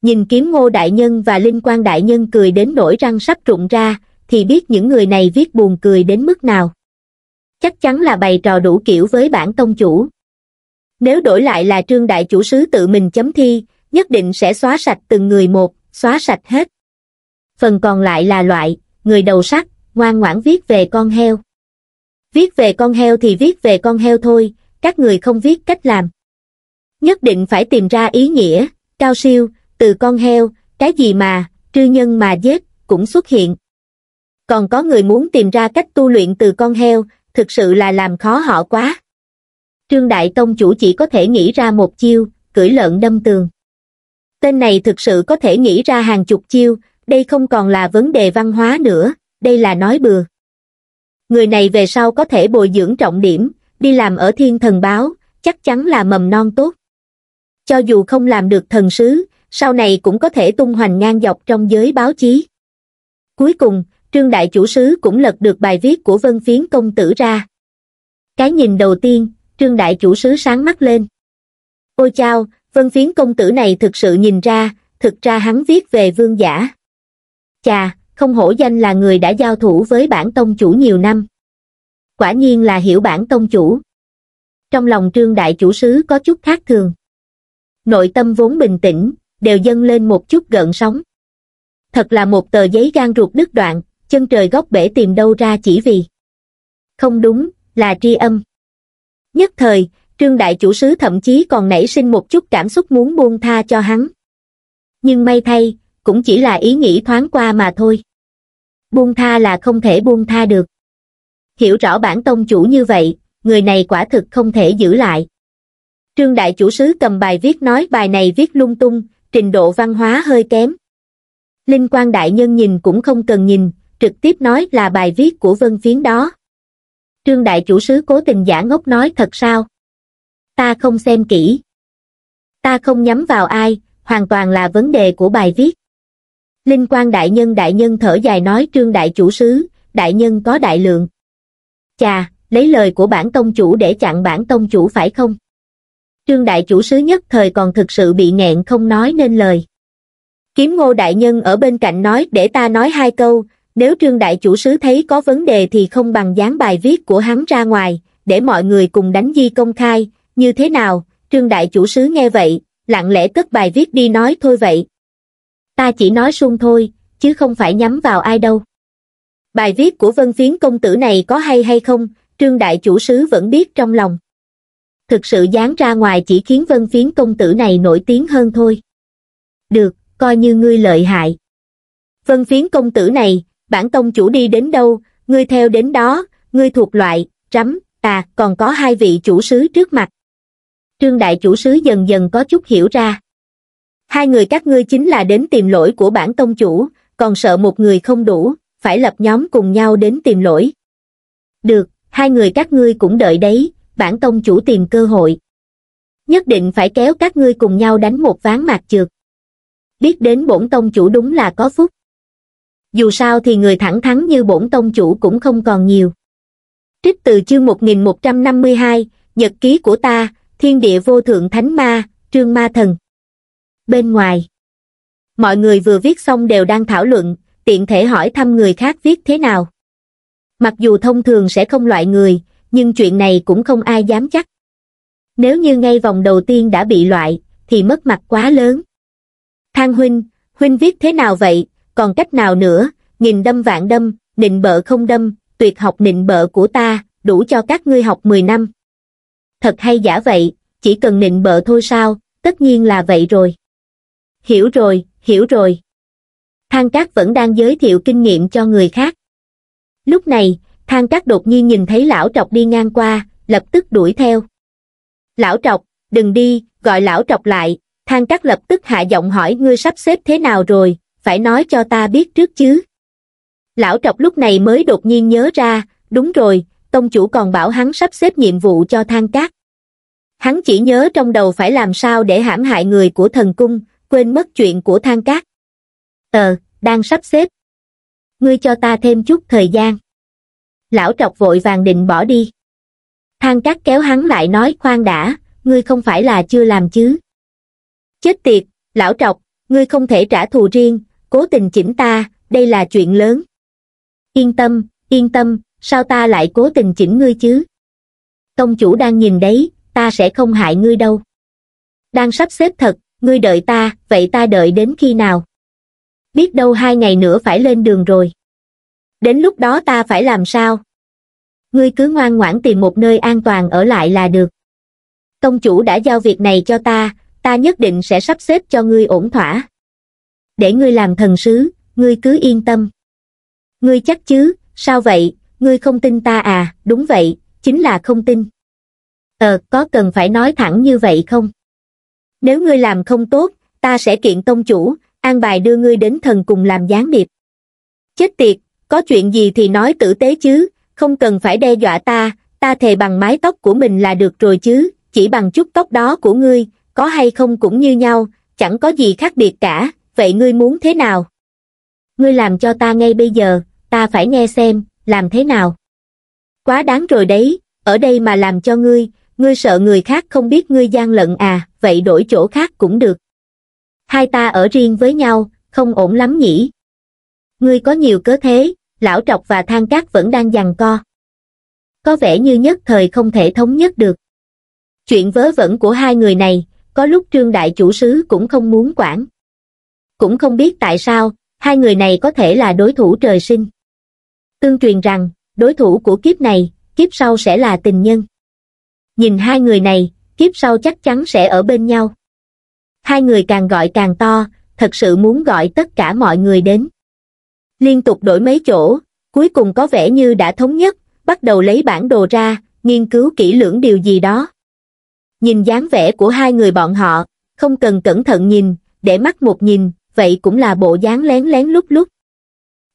nhìn kiếm ngô đại nhân và linh quan đại nhân cười đến nỗi răng sắp rụng ra thì biết những người này viết buồn cười đến mức nào chắc chắn là bày trò đủ kiểu với bản tông chủ nếu đổi lại là trương đại chủ sứ tự mình chấm thi nhất định sẽ xóa sạch từng người một xóa sạch hết phần còn lại là loại người đầu sắt ngoan ngoãn viết về con heo viết về con heo thì viết về con heo thôi các người không viết cách làm. Nhất định phải tìm ra ý nghĩa, cao siêu, từ con heo, cái gì mà, trư nhân mà giết, cũng xuất hiện. Còn có người muốn tìm ra cách tu luyện từ con heo, thực sự là làm khó họ quá. Trương Đại Tông chủ chỉ có thể nghĩ ra một chiêu, cưỡi lợn đâm tường. Tên này thực sự có thể nghĩ ra hàng chục chiêu, đây không còn là vấn đề văn hóa nữa, đây là nói bừa. Người này về sau có thể bồi dưỡng trọng điểm, đi làm ở thiên thần báo, chắc chắn là mầm non tốt. Cho dù không làm được thần sứ, sau này cũng có thể tung hoành ngang dọc trong giới báo chí. Cuối cùng, Trương Đại Chủ Sứ cũng lật được bài viết của Vân Phiến Công Tử ra. Cái nhìn đầu tiên, Trương Đại Chủ Sứ sáng mắt lên. Ôi chao, Vân Phiến Công Tử này thực sự nhìn ra, thực ra hắn viết về vương giả. Chà, không hổ danh là người đã giao thủ với bản tông chủ nhiều năm quả nhiên là hiểu bản tông chủ. Trong lòng trương đại chủ sứ có chút khác thường. Nội tâm vốn bình tĩnh, đều dâng lên một chút gợn sóng. Thật là một tờ giấy gan ruột đứt đoạn, chân trời góc bể tìm đâu ra chỉ vì. Không đúng, là tri âm. Nhất thời, trương đại chủ sứ thậm chí còn nảy sinh một chút cảm xúc muốn buông tha cho hắn. Nhưng may thay, cũng chỉ là ý nghĩ thoáng qua mà thôi. Buông tha là không thể buông tha được hiểu rõ bản tông chủ như vậy, người này quả thực không thể giữ lại. Trương đại chủ sứ cầm bài viết nói bài này viết lung tung, trình độ văn hóa hơi kém. Linh quan đại nhân nhìn cũng không cần nhìn, trực tiếp nói là bài viết của vân phiến đó. Trương đại chủ sứ cố tình giả ngốc nói thật sao? Ta không xem kỹ. Ta không nhắm vào ai, hoàn toàn là vấn đề của bài viết. Linh quan đại nhân đại nhân thở dài nói trương đại chủ sứ, đại nhân có đại lượng chà lấy lời của bản tông chủ để chặn bản tông chủ phải không trương đại chủ sứ nhất thời còn thực sự bị nghẹn không nói nên lời kiếm ngô đại nhân ở bên cạnh nói để ta nói hai câu nếu trương đại chủ sứ thấy có vấn đề thì không bằng dán bài viết của hắn ra ngoài để mọi người cùng đánh di công khai như thế nào trương đại chủ sứ nghe vậy lặng lẽ cất bài viết đi nói thôi vậy ta chỉ nói suông thôi chứ không phải nhắm vào ai đâu bài viết của vân phiến công tử này có hay hay không trương đại chủ sứ vẫn biết trong lòng thực sự dán ra ngoài chỉ khiến vân phiến công tử này nổi tiếng hơn thôi được coi như ngươi lợi hại vân phiến công tử này bản tông chủ đi đến đâu ngươi theo đến đó ngươi thuộc loại rắm à còn có hai vị chủ sứ trước mặt trương đại chủ sứ dần dần có chút hiểu ra hai người các ngươi chính là đến tìm lỗi của bản tông chủ còn sợ một người không đủ phải lập nhóm cùng nhau đến tìm lỗi. Được, hai người các ngươi cũng đợi đấy, bản tông chủ tìm cơ hội. Nhất định phải kéo các ngươi cùng nhau đánh một ván mạc trượt. Biết đến bổn tông chủ đúng là có phúc. Dù sao thì người thẳng thắng như bổn tông chủ cũng không còn nhiều. Trích từ chương 1152, Nhật ký của ta, Thiên địa vô thượng thánh ma, trương ma thần. Bên ngoài, mọi người vừa viết xong đều đang thảo luận, tiện thể hỏi thăm người khác viết thế nào. Mặc dù thông thường sẽ không loại người, nhưng chuyện này cũng không ai dám chắc. Nếu như ngay vòng đầu tiên đã bị loại, thì mất mặt quá lớn. Thang huynh, huynh viết thế nào vậy, còn cách nào nữa, nghìn đâm vạn đâm, nịnh bợ không đâm, tuyệt học nịnh bợ của ta, đủ cho các ngươi học 10 năm. Thật hay giả vậy, chỉ cần nịnh bợ thôi sao, tất nhiên là vậy rồi. Hiểu rồi, hiểu rồi thang cát vẫn đang giới thiệu kinh nghiệm cho người khác lúc này thang cát đột nhiên nhìn thấy lão trọc đi ngang qua lập tức đuổi theo lão trọc đừng đi gọi lão trọc lại thang cát lập tức hạ giọng hỏi ngươi sắp xếp thế nào rồi phải nói cho ta biết trước chứ lão trọc lúc này mới đột nhiên nhớ ra đúng rồi tông chủ còn bảo hắn sắp xếp nhiệm vụ cho thang cát hắn chỉ nhớ trong đầu phải làm sao để hãm hại người của thần cung quên mất chuyện của thang cát ờ đang sắp xếp ngươi cho ta thêm chút thời gian lão trọc vội vàng định bỏ đi thang cát kéo hắn lại nói khoan đã ngươi không phải là chưa làm chứ chết tiệt lão trọc ngươi không thể trả thù riêng cố tình chỉnh ta đây là chuyện lớn yên tâm yên tâm sao ta lại cố tình chỉnh ngươi chứ công chủ đang nhìn đấy ta sẽ không hại ngươi đâu đang sắp xếp thật ngươi đợi ta vậy ta đợi đến khi nào biết đâu hai ngày nữa phải lên đường rồi. Đến lúc đó ta phải làm sao? Ngươi cứ ngoan ngoãn tìm một nơi an toàn ở lại là được. Công chủ đã giao việc này cho ta, ta nhất định sẽ sắp xếp cho ngươi ổn thỏa. Để ngươi làm thần sứ, ngươi cứ yên tâm. Ngươi chắc chứ, sao vậy, ngươi không tin ta à, đúng vậy, chính là không tin. Ờ, có cần phải nói thẳng như vậy không? Nếu ngươi làm không tốt, ta sẽ kiện công chủ, an bài đưa ngươi đến thần cùng làm gián điệp chết tiệt có chuyện gì thì nói tử tế chứ không cần phải đe dọa ta ta thề bằng mái tóc của mình là được rồi chứ chỉ bằng chút tóc đó của ngươi có hay không cũng như nhau chẳng có gì khác biệt cả vậy ngươi muốn thế nào ngươi làm cho ta ngay bây giờ ta phải nghe xem làm thế nào quá đáng rồi đấy ở đây mà làm cho ngươi ngươi sợ người khác không biết ngươi gian lận à vậy đổi chỗ khác cũng được hai ta ở riêng với nhau, không ổn lắm nhỉ. Ngươi có nhiều cớ thế, lão trọc và than cát vẫn đang giằng co. Có vẻ như nhất thời không thể thống nhất được. Chuyện vớ vẩn của hai người này, có lúc trương đại chủ sứ cũng không muốn quản. Cũng không biết tại sao, hai người này có thể là đối thủ trời sinh. Tương truyền rằng, đối thủ của kiếp này, kiếp sau sẽ là tình nhân. Nhìn hai người này, kiếp sau chắc chắn sẽ ở bên nhau hai người càng gọi càng to thật sự muốn gọi tất cả mọi người đến liên tục đổi mấy chỗ cuối cùng có vẻ như đã thống nhất bắt đầu lấy bản đồ ra nghiên cứu kỹ lưỡng điều gì đó nhìn dáng vẻ của hai người bọn họ không cần cẩn thận nhìn để mắt một nhìn vậy cũng là bộ dáng lén lén lúc lúc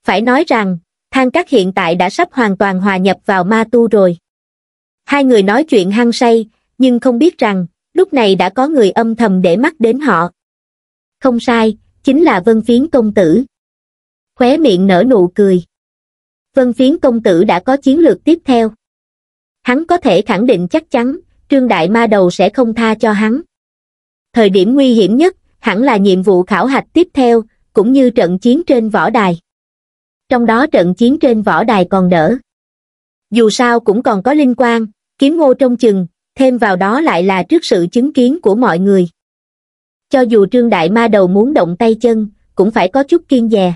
phải nói rằng thang cát hiện tại đã sắp hoàn toàn hòa nhập vào ma tu rồi hai người nói chuyện hăng say nhưng không biết rằng lúc này đã có người âm thầm để mắt đến họ. Không sai, chính là Vân Phiến Công Tử. Khóe miệng nở nụ cười. Vân Phiến Công Tử đã có chiến lược tiếp theo. Hắn có thể khẳng định chắc chắn, Trương Đại Ma Đầu sẽ không tha cho hắn. Thời điểm nguy hiểm nhất, hẳn là nhiệm vụ khảo hạch tiếp theo, cũng như trận chiến trên võ đài. Trong đó trận chiến trên võ đài còn đỡ. Dù sao cũng còn có linh quan, kiếm ngô trong chừng, thêm vào đó lại là trước sự chứng kiến của mọi người. Cho dù trương đại ma đầu muốn động tay chân, cũng phải có chút kiên dè.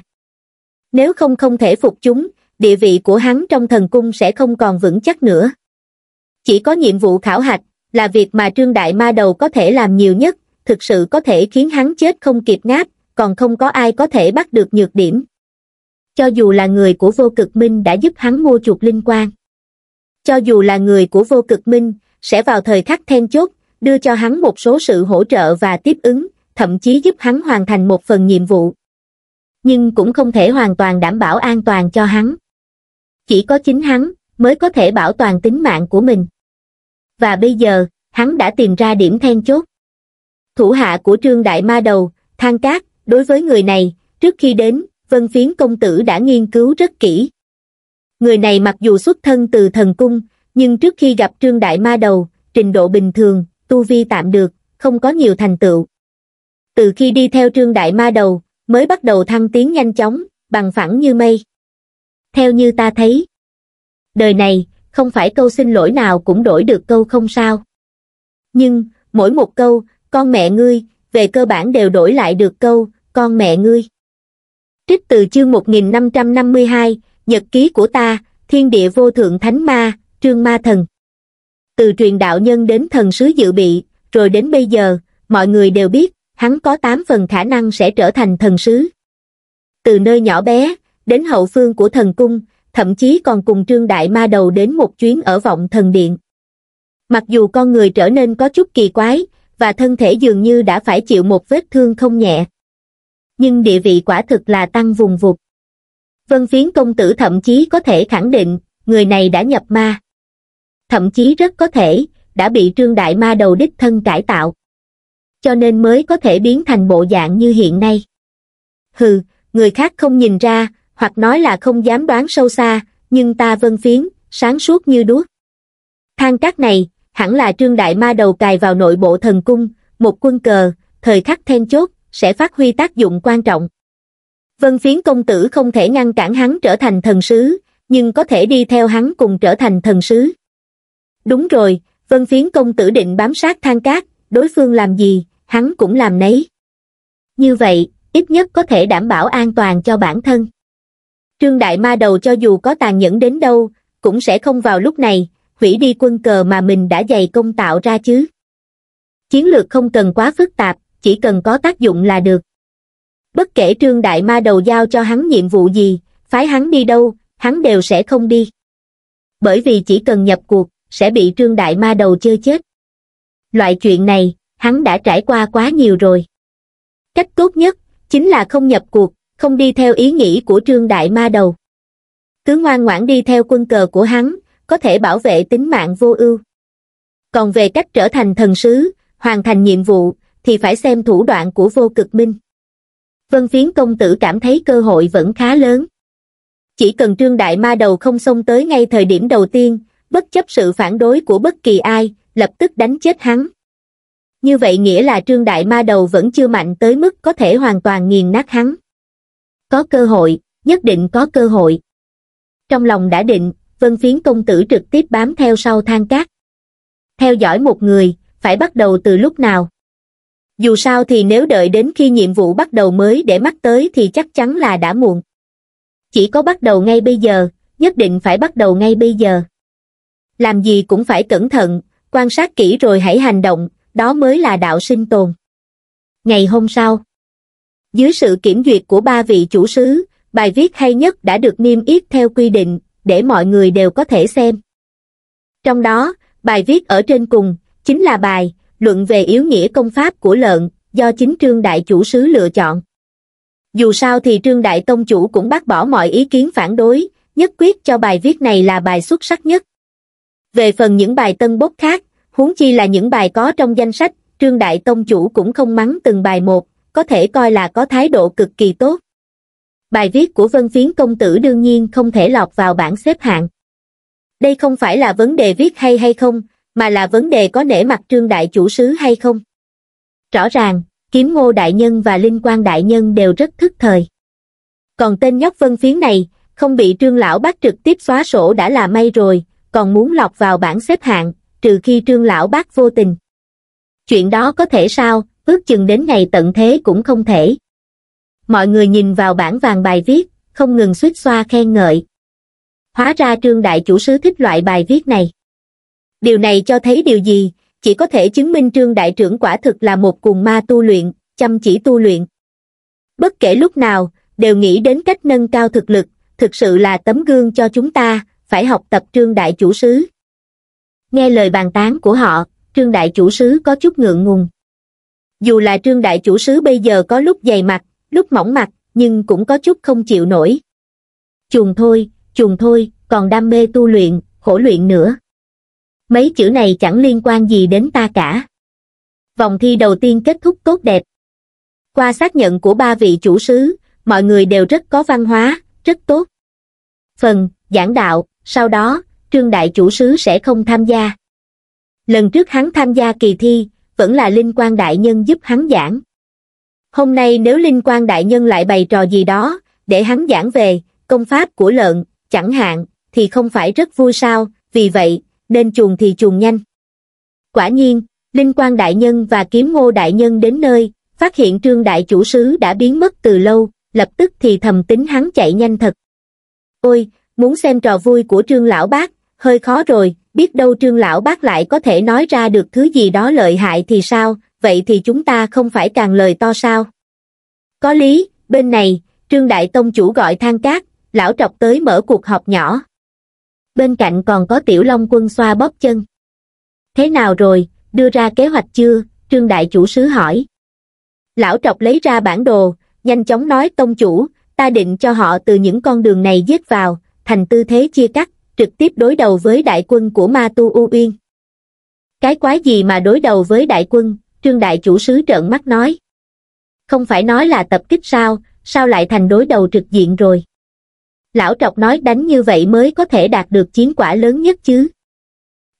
Nếu không không thể phục chúng, địa vị của hắn trong thần cung sẽ không còn vững chắc nữa. Chỉ có nhiệm vụ khảo hạch, là việc mà trương đại ma đầu có thể làm nhiều nhất, thực sự có thể khiến hắn chết không kịp ngáp, còn không có ai có thể bắt được nhược điểm. Cho dù là người của vô cực minh đã giúp hắn mua chuột linh quan. Cho dù là người của vô cực minh, sẽ vào thời khắc then chốt đưa cho hắn một số sự hỗ trợ và tiếp ứng thậm chí giúp hắn hoàn thành một phần nhiệm vụ nhưng cũng không thể hoàn toàn đảm bảo an toàn cho hắn chỉ có chính hắn mới có thể bảo toàn tính mạng của mình và bây giờ hắn đã tìm ra điểm then chốt thủ hạ của trương đại ma đầu thang cát đối với người này trước khi đến vân phiến công tử đã nghiên cứu rất kỹ người này mặc dù xuất thân từ thần cung nhưng trước khi gặp trương đại ma đầu trình độ bình thường tu vi tạm được không có nhiều thành tựu từ khi đi theo trương đại ma đầu mới bắt đầu thăng tiến nhanh chóng bằng phẳng như mây theo như ta thấy đời này không phải câu xin lỗi nào cũng đổi được câu không sao nhưng mỗi một câu con mẹ ngươi về cơ bản đều đổi lại được câu con mẹ ngươi trích từ chương 1552, nhật ký của ta thiên địa vô thượng thánh ma trương ma thần. Từ truyền đạo nhân đến thần sứ dự bị, rồi đến bây giờ, mọi người đều biết, hắn có 8 phần khả năng sẽ trở thành thần sứ. Từ nơi nhỏ bé, đến hậu phương của thần cung, thậm chí còn cùng trương đại ma đầu đến một chuyến ở vọng thần điện. Mặc dù con người trở nên có chút kỳ quái, và thân thể dường như đã phải chịu một vết thương không nhẹ. Nhưng địa vị quả thực là tăng vùng vụt. Vân phiến công tử thậm chí có thể khẳng định, người này đã nhập ma thậm chí rất có thể đã bị trương đại ma đầu đích thân cải tạo cho nên mới có thể biến thành bộ dạng như hiện nay hừ người khác không nhìn ra hoặc nói là không dám đoán sâu xa nhưng ta vân phiến sáng suốt như đuốc thang cát này hẳn là trương đại ma đầu cài vào nội bộ thần cung một quân cờ thời khắc then chốt sẽ phát huy tác dụng quan trọng vân phiến công tử không thể ngăn cản hắn trở thành thần sứ nhưng có thể đi theo hắn cùng trở thành thần sứ Đúng rồi, vân phiến công tử định bám sát thang cát, đối phương làm gì, hắn cũng làm nấy. Như vậy, ít nhất có thể đảm bảo an toàn cho bản thân. Trương Đại Ma đầu cho dù có tàn nhẫn đến đâu, cũng sẽ không vào lúc này, hủy đi quân cờ mà mình đã dày công tạo ra chứ. Chiến lược không cần quá phức tạp, chỉ cần có tác dụng là được. Bất kể Trương Đại Ma đầu giao cho hắn nhiệm vụ gì, phái hắn đi đâu, hắn đều sẽ không đi. Bởi vì chỉ cần nhập cuộc, sẽ bị trương đại ma đầu chơi chết loại chuyện này hắn đã trải qua quá nhiều rồi cách tốt nhất chính là không nhập cuộc không đi theo ý nghĩ của trương đại ma đầu cứ ngoan ngoãn đi theo quân cờ của hắn có thể bảo vệ tính mạng vô ưu còn về cách trở thành thần sứ hoàn thành nhiệm vụ thì phải xem thủ đoạn của vô cực minh vân phiến công tử cảm thấy cơ hội vẫn khá lớn chỉ cần trương đại ma đầu không xông tới ngay thời điểm đầu tiên bất chấp sự phản đối của bất kỳ ai lập tức đánh chết hắn như vậy nghĩa là trương đại ma đầu vẫn chưa mạnh tới mức có thể hoàn toàn nghiền nát hắn có cơ hội nhất định có cơ hội trong lòng đã định vân phiến công tử trực tiếp bám theo sau thang cát theo dõi một người phải bắt đầu từ lúc nào dù sao thì nếu đợi đến khi nhiệm vụ bắt đầu mới để mắt tới thì chắc chắn là đã muộn chỉ có bắt đầu ngay bây giờ nhất định phải bắt đầu ngay bây giờ làm gì cũng phải cẩn thận, quan sát kỹ rồi hãy hành động, đó mới là đạo sinh tồn. Ngày hôm sau, dưới sự kiểm duyệt của ba vị chủ sứ, bài viết hay nhất đã được niêm yết theo quy định, để mọi người đều có thể xem. Trong đó, bài viết ở trên cùng, chính là bài Luận về yếu nghĩa công pháp của lợn, do chính Trương Đại Chủ Sứ lựa chọn. Dù sao thì Trương Đại Tông Chủ cũng bác bỏ mọi ý kiến phản đối, nhất quyết cho bài viết này là bài xuất sắc nhất. Về phần những bài tân bốc khác, huống chi là những bài có trong danh sách, Trương Đại Tông Chủ cũng không mắng từng bài một, có thể coi là có thái độ cực kỳ tốt. Bài viết của Vân Phiến Công Tử đương nhiên không thể lọt vào bảng xếp hạng. Đây không phải là vấn đề viết hay hay không, mà là vấn đề có nể mặt Trương Đại Chủ Sứ hay không. Rõ ràng, Kiếm Ngô Đại Nhân và Linh quan Đại Nhân đều rất thức thời. Còn tên nhóc Vân Phiến này, không bị Trương Lão bắt trực tiếp xóa sổ đã là may rồi, còn muốn lọc vào bảng xếp hạng, trừ khi trương lão bác vô tình. Chuyện đó có thể sao, ước chừng đến ngày tận thế cũng không thể. Mọi người nhìn vào bảng vàng bài viết, không ngừng suýt xoa khen ngợi. Hóa ra trương đại chủ sứ thích loại bài viết này. Điều này cho thấy điều gì, chỉ có thể chứng minh trương đại trưởng quả thực là một cuồng ma tu luyện, chăm chỉ tu luyện. Bất kể lúc nào, đều nghĩ đến cách nâng cao thực lực, thực sự là tấm gương cho chúng ta, phải học tập trương đại chủ sứ. Nghe lời bàn tán của họ, trương đại chủ sứ có chút ngượng ngùng. Dù là trương đại chủ sứ bây giờ có lúc dày mặt, lúc mỏng mặt, nhưng cũng có chút không chịu nổi. Chuồng thôi, chuồng thôi, còn đam mê tu luyện, khổ luyện nữa. Mấy chữ này chẳng liên quan gì đến ta cả. Vòng thi đầu tiên kết thúc tốt đẹp. Qua xác nhận của ba vị chủ sứ, mọi người đều rất có văn hóa, rất tốt. Phần, giảng đạo, sau đó, trương đại chủ sứ sẽ không tham gia. Lần trước hắn tham gia kỳ thi, vẫn là Linh quan Đại Nhân giúp hắn giảng. Hôm nay nếu Linh quan Đại Nhân lại bày trò gì đó, để hắn giảng về công pháp của lợn, chẳng hạn, thì không phải rất vui sao, vì vậy, nên chuồng thì chuồng nhanh. Quả nhiên, Linh quan Đại Nhân và Kiếm Ngô Đại Nhân đến nơi, phát hiện trương đại chủ sứ đã biến mất từ lâu, lập tức thì thầm tính hắn chạy nhanh thật. Ôi, muốn xem trò vui của trương lão bác, hơi khó rồi, biết đâu trương lão bác lại có thể nói ra được thứ gì đó lợi hại thì sao, vậy thì chúng ta không phải càng lời to sao. Có lý, bên này, trương đại tông chủ gọi than cát, lão trọc tới mở cuộc họp nhỏ. Bên cạnh còn có tiểu long quân xoa bóp chân. Thế nào rồi, đưa ra kế hoạch chưa, trương đại chủ sứ hỏi. Lão trọc lấy ra bản đồ, nhanh chóng nói tông chủ, ta định cho họ từ những con đường này giết vào, thành tư thế chia cắt trực tiếp đối đầu với đại quân của ma tu u uyên cái quái gì mà đối đầu với đại quân trương đại chủ sứ trợn mắt nói không phải nói là tập kích sao sao lại thành đối đầu trực diện rồi lão trọc nói đánh như vậy mới có thể đạt được chiến quả lớn nhất chứ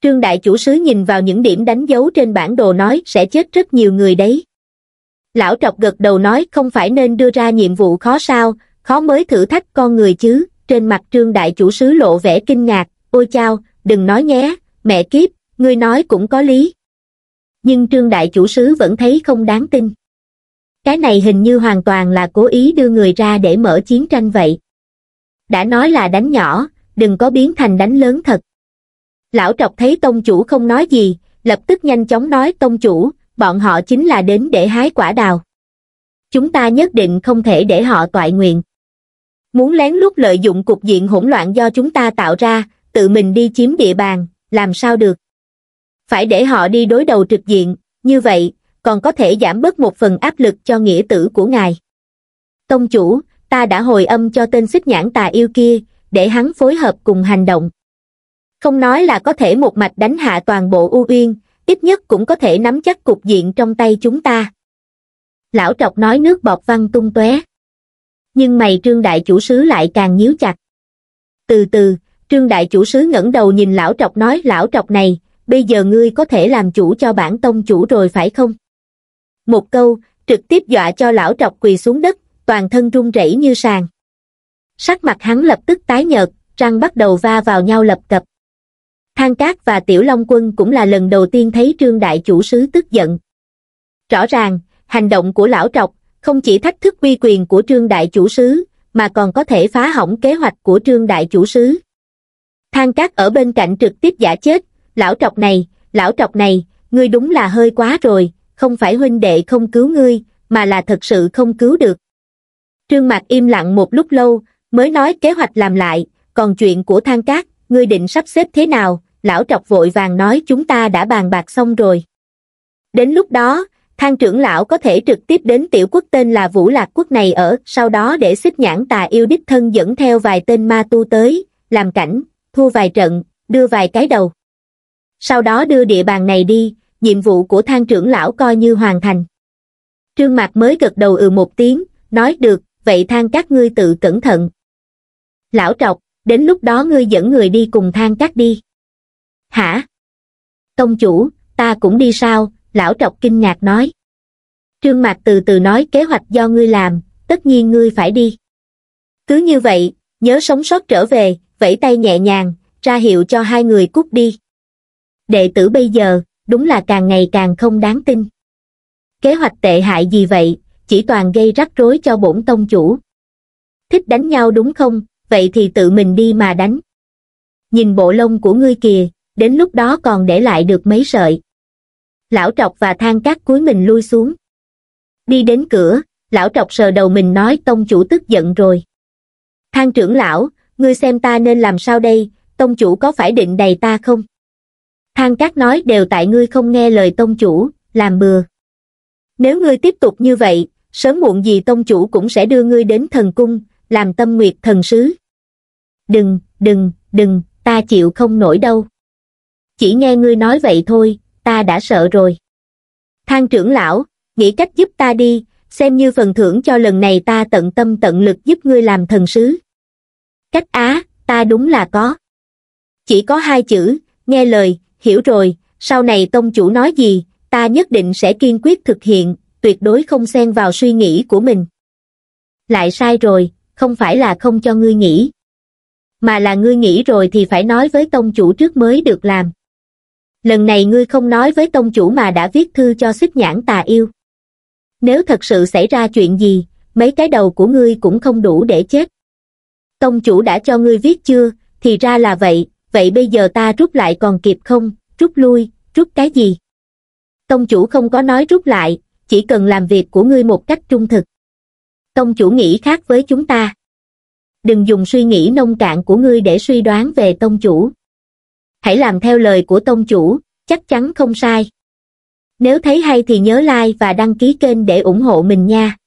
trương đại chủ sứ nhìn vào những điểm đánh dấu trên bản đồ nói sẽ chết rất nhiều người đấy lão trọc gật đầu nói không phải nên đưa ra nhiệm vụ khó sao khó mới thử thách con người chứ trên mặt trương đại chủ sứ lộ vẻ kinh ngạc, ôi chao, đừng nói nhé, mẹ kiếp, ngươi nói cũng có lý. Nhưng trương đại chủ sứ vẫn thấy không đáng tin. Cái này hình như hoàn toàn là cố ý đưa người ra để mở chiến tranh vậy. Đã nói là đánh nhỏ, đừng có biến thành đánh lớn thật. Lão trọc thấy tông chủ không nói gì, lập tức nhanh chóng nói tông chủ, bọn họ chính là đến để hái quả đào. Chúng ta nhất định không thể để họ toại nguyện muốn lén lút lợi dụng cục diện hỗn loạn do chúng ta tạo ra, tự mình đi chiếm địa bàn, làm sao được. Phải để họ đi đối đầu trực diện, như vậy, còn có thể giảm bớt một phần áp lực cho nghĩa tử của ngài. Tông chủ, ta đã hồi âm cho tên xích nhãn tà yêu kia, để hắn phối hợp cùng hành động. Không nói là có thể một mạch đánh hạ toàn bộ U Uyên, ít nhất cũng có thể nắm chắc cục diện trong tay chúng ta. Lão trọc nói nước bọt văng tung tóe nhưng mày trương đại chủ sứ lại càng nhíu chặt. Từ từ, trương đại chủ sứ ngẩng đầu nhìn lão trọc nói lão trọc này, bây giờ ngươi có thể làm chủ cho bản tông chủ rồi phải không? Một câu, trực tiếp dọa cho lão trọc quỳ xuống đất, toàn thân run rẩy như sàn. Sắc mặt hắn lập tức tái nhợt, răng bắt đầu va vào nhau lập cập. Thang Cát và Tiểu Long Quân cũng là lần đầu tiên thấy Trương Đại Chủ Sứ tức giận. Rõ ràng, hành động của lão trọc không chỉ thách thức uy quyền của trương đại chủ sứ mà còn có thể phá hỏng kế hoạch của trương đại chủ sứ thang cát ở bên cạnh trực tiếp giả chết lão trọc này lão trọc này ngươi đúng là hơi quá rồi không phải huynh đệ không cứu ngươi mà là thật sự không cứu được trương mạc im lặng một lúc lâu mới nói kế hoạch làm lại còn chuyện của thang cát ngươi định sắp xếp thế nào lão trọc vội vàng nói chúng ta đã bàn bạc xong rồi đến lúc đó thang trưởng lão có thể trực tiếp đến tiểu quốc tên là Vũ Lạc quốc này ở, sau đó để xích nhãn tà yêu đích thân dẫn theo vài tên ma tu tới, làm cảnh, thua vài trận, đưa vài cái đầu. Sau đó đưa địa bàn này đi, nhiệm vụ của thang trưởng lão coi như hoàn thành. Trương Mạc mới gật đầu ừ một tiếng, nói được, vậy thang các ngươi tự cẩn thận. Lão trọc, đến lúc đó ngươi dẫn người đi cùng thang các đi. Hả? Công chủ, ta cũng đi sao, lão trọc kinh ngạc nói. Trương Mạc từ từ nói kế hoạch do ngươi làm, tất nhiên ngươi phải đi. Cứ như vậy, nhớ sống sót trở về, vẫy tay nhẹ nhàng, ra hiệu cho hai người cút đi. Đệ tử bây giờ, đúng là càng ngày càng không đáng tin. Kế hoạch tệ hại gì vậy, chỉ toàn gây rắc rối cho bổn tông chủ. Thích đánh nhau đúng không, vậy thì tự mình đi mà đánh. Nhìn bộ lông của ngươi kìa, đến lúc đó còn để lại được mấy sợi lão trọc và thang cát cúi mình lui xuống đi đến cửa lão trọc sờ đầu mình nói tông chủ tức giận rồi thang trưởng lão ngươi xem ta nên làm sao đây tông chủ có phải định đầy ta không thang cát nói đều tại ngươi không nghe lời tông chủ làm bừa nếu ngươi tiếp tục như vậy sớm muộn gì tông chủ cũng sẽ đưa ngươi đến thần cung làm tâm nguyệt thần sứ đừng đừng đừng ta chịu không nổi đâu chỉ nghe ngươi nói vậy thôi ta đã sợ rồi. Thang trưởng lão, nghĩ cách giúp ta đi, xem như phần thưởng cho lần này ta tận tâm tận lực giúp ngươi làm thần sứ. Cách á, ta đúng là có. Chỉ có hai chữ, nghe lời, hiểu rồi, sau này tông chủ nói gì, ta nhất định sẽ kiên quyết thực hiện, tuyệt đối không xen vào suy nghĩ của mình. Lại sai rồi, không phải là không cho ngươi nghĩ. Mà là ngươi nghĩ rồi thì phải nói với tông chủ trước mới được làm lần này ngươi không nói với tông chủ mà đã viết thư cho xích nhãn tà yêu. Nếu thật sự xảy ra chuyện gì, mấy cái đầu của ngươi cũng không đủ để chết. Tông chủ đã cho ngươi viết chưa, thì ra là vậy, vậy bây giờ ta rút lại còn kịp không, rút lui, rút cái gì? Tông chủ không có nói rút lại, chỉ cần làm việc của ngươi một cách trung thực. Tông chủ nghĩ khác với chúng ta. Đừng dùng suy nghĩ nông cạn của ngươi để suy đoán về tông chủ hãy làm theo lời của tông chủ, chắc chắn không sai. Nếu thấy hay thì nhớ like và đăng ký kênh để ủng hộ mình nha.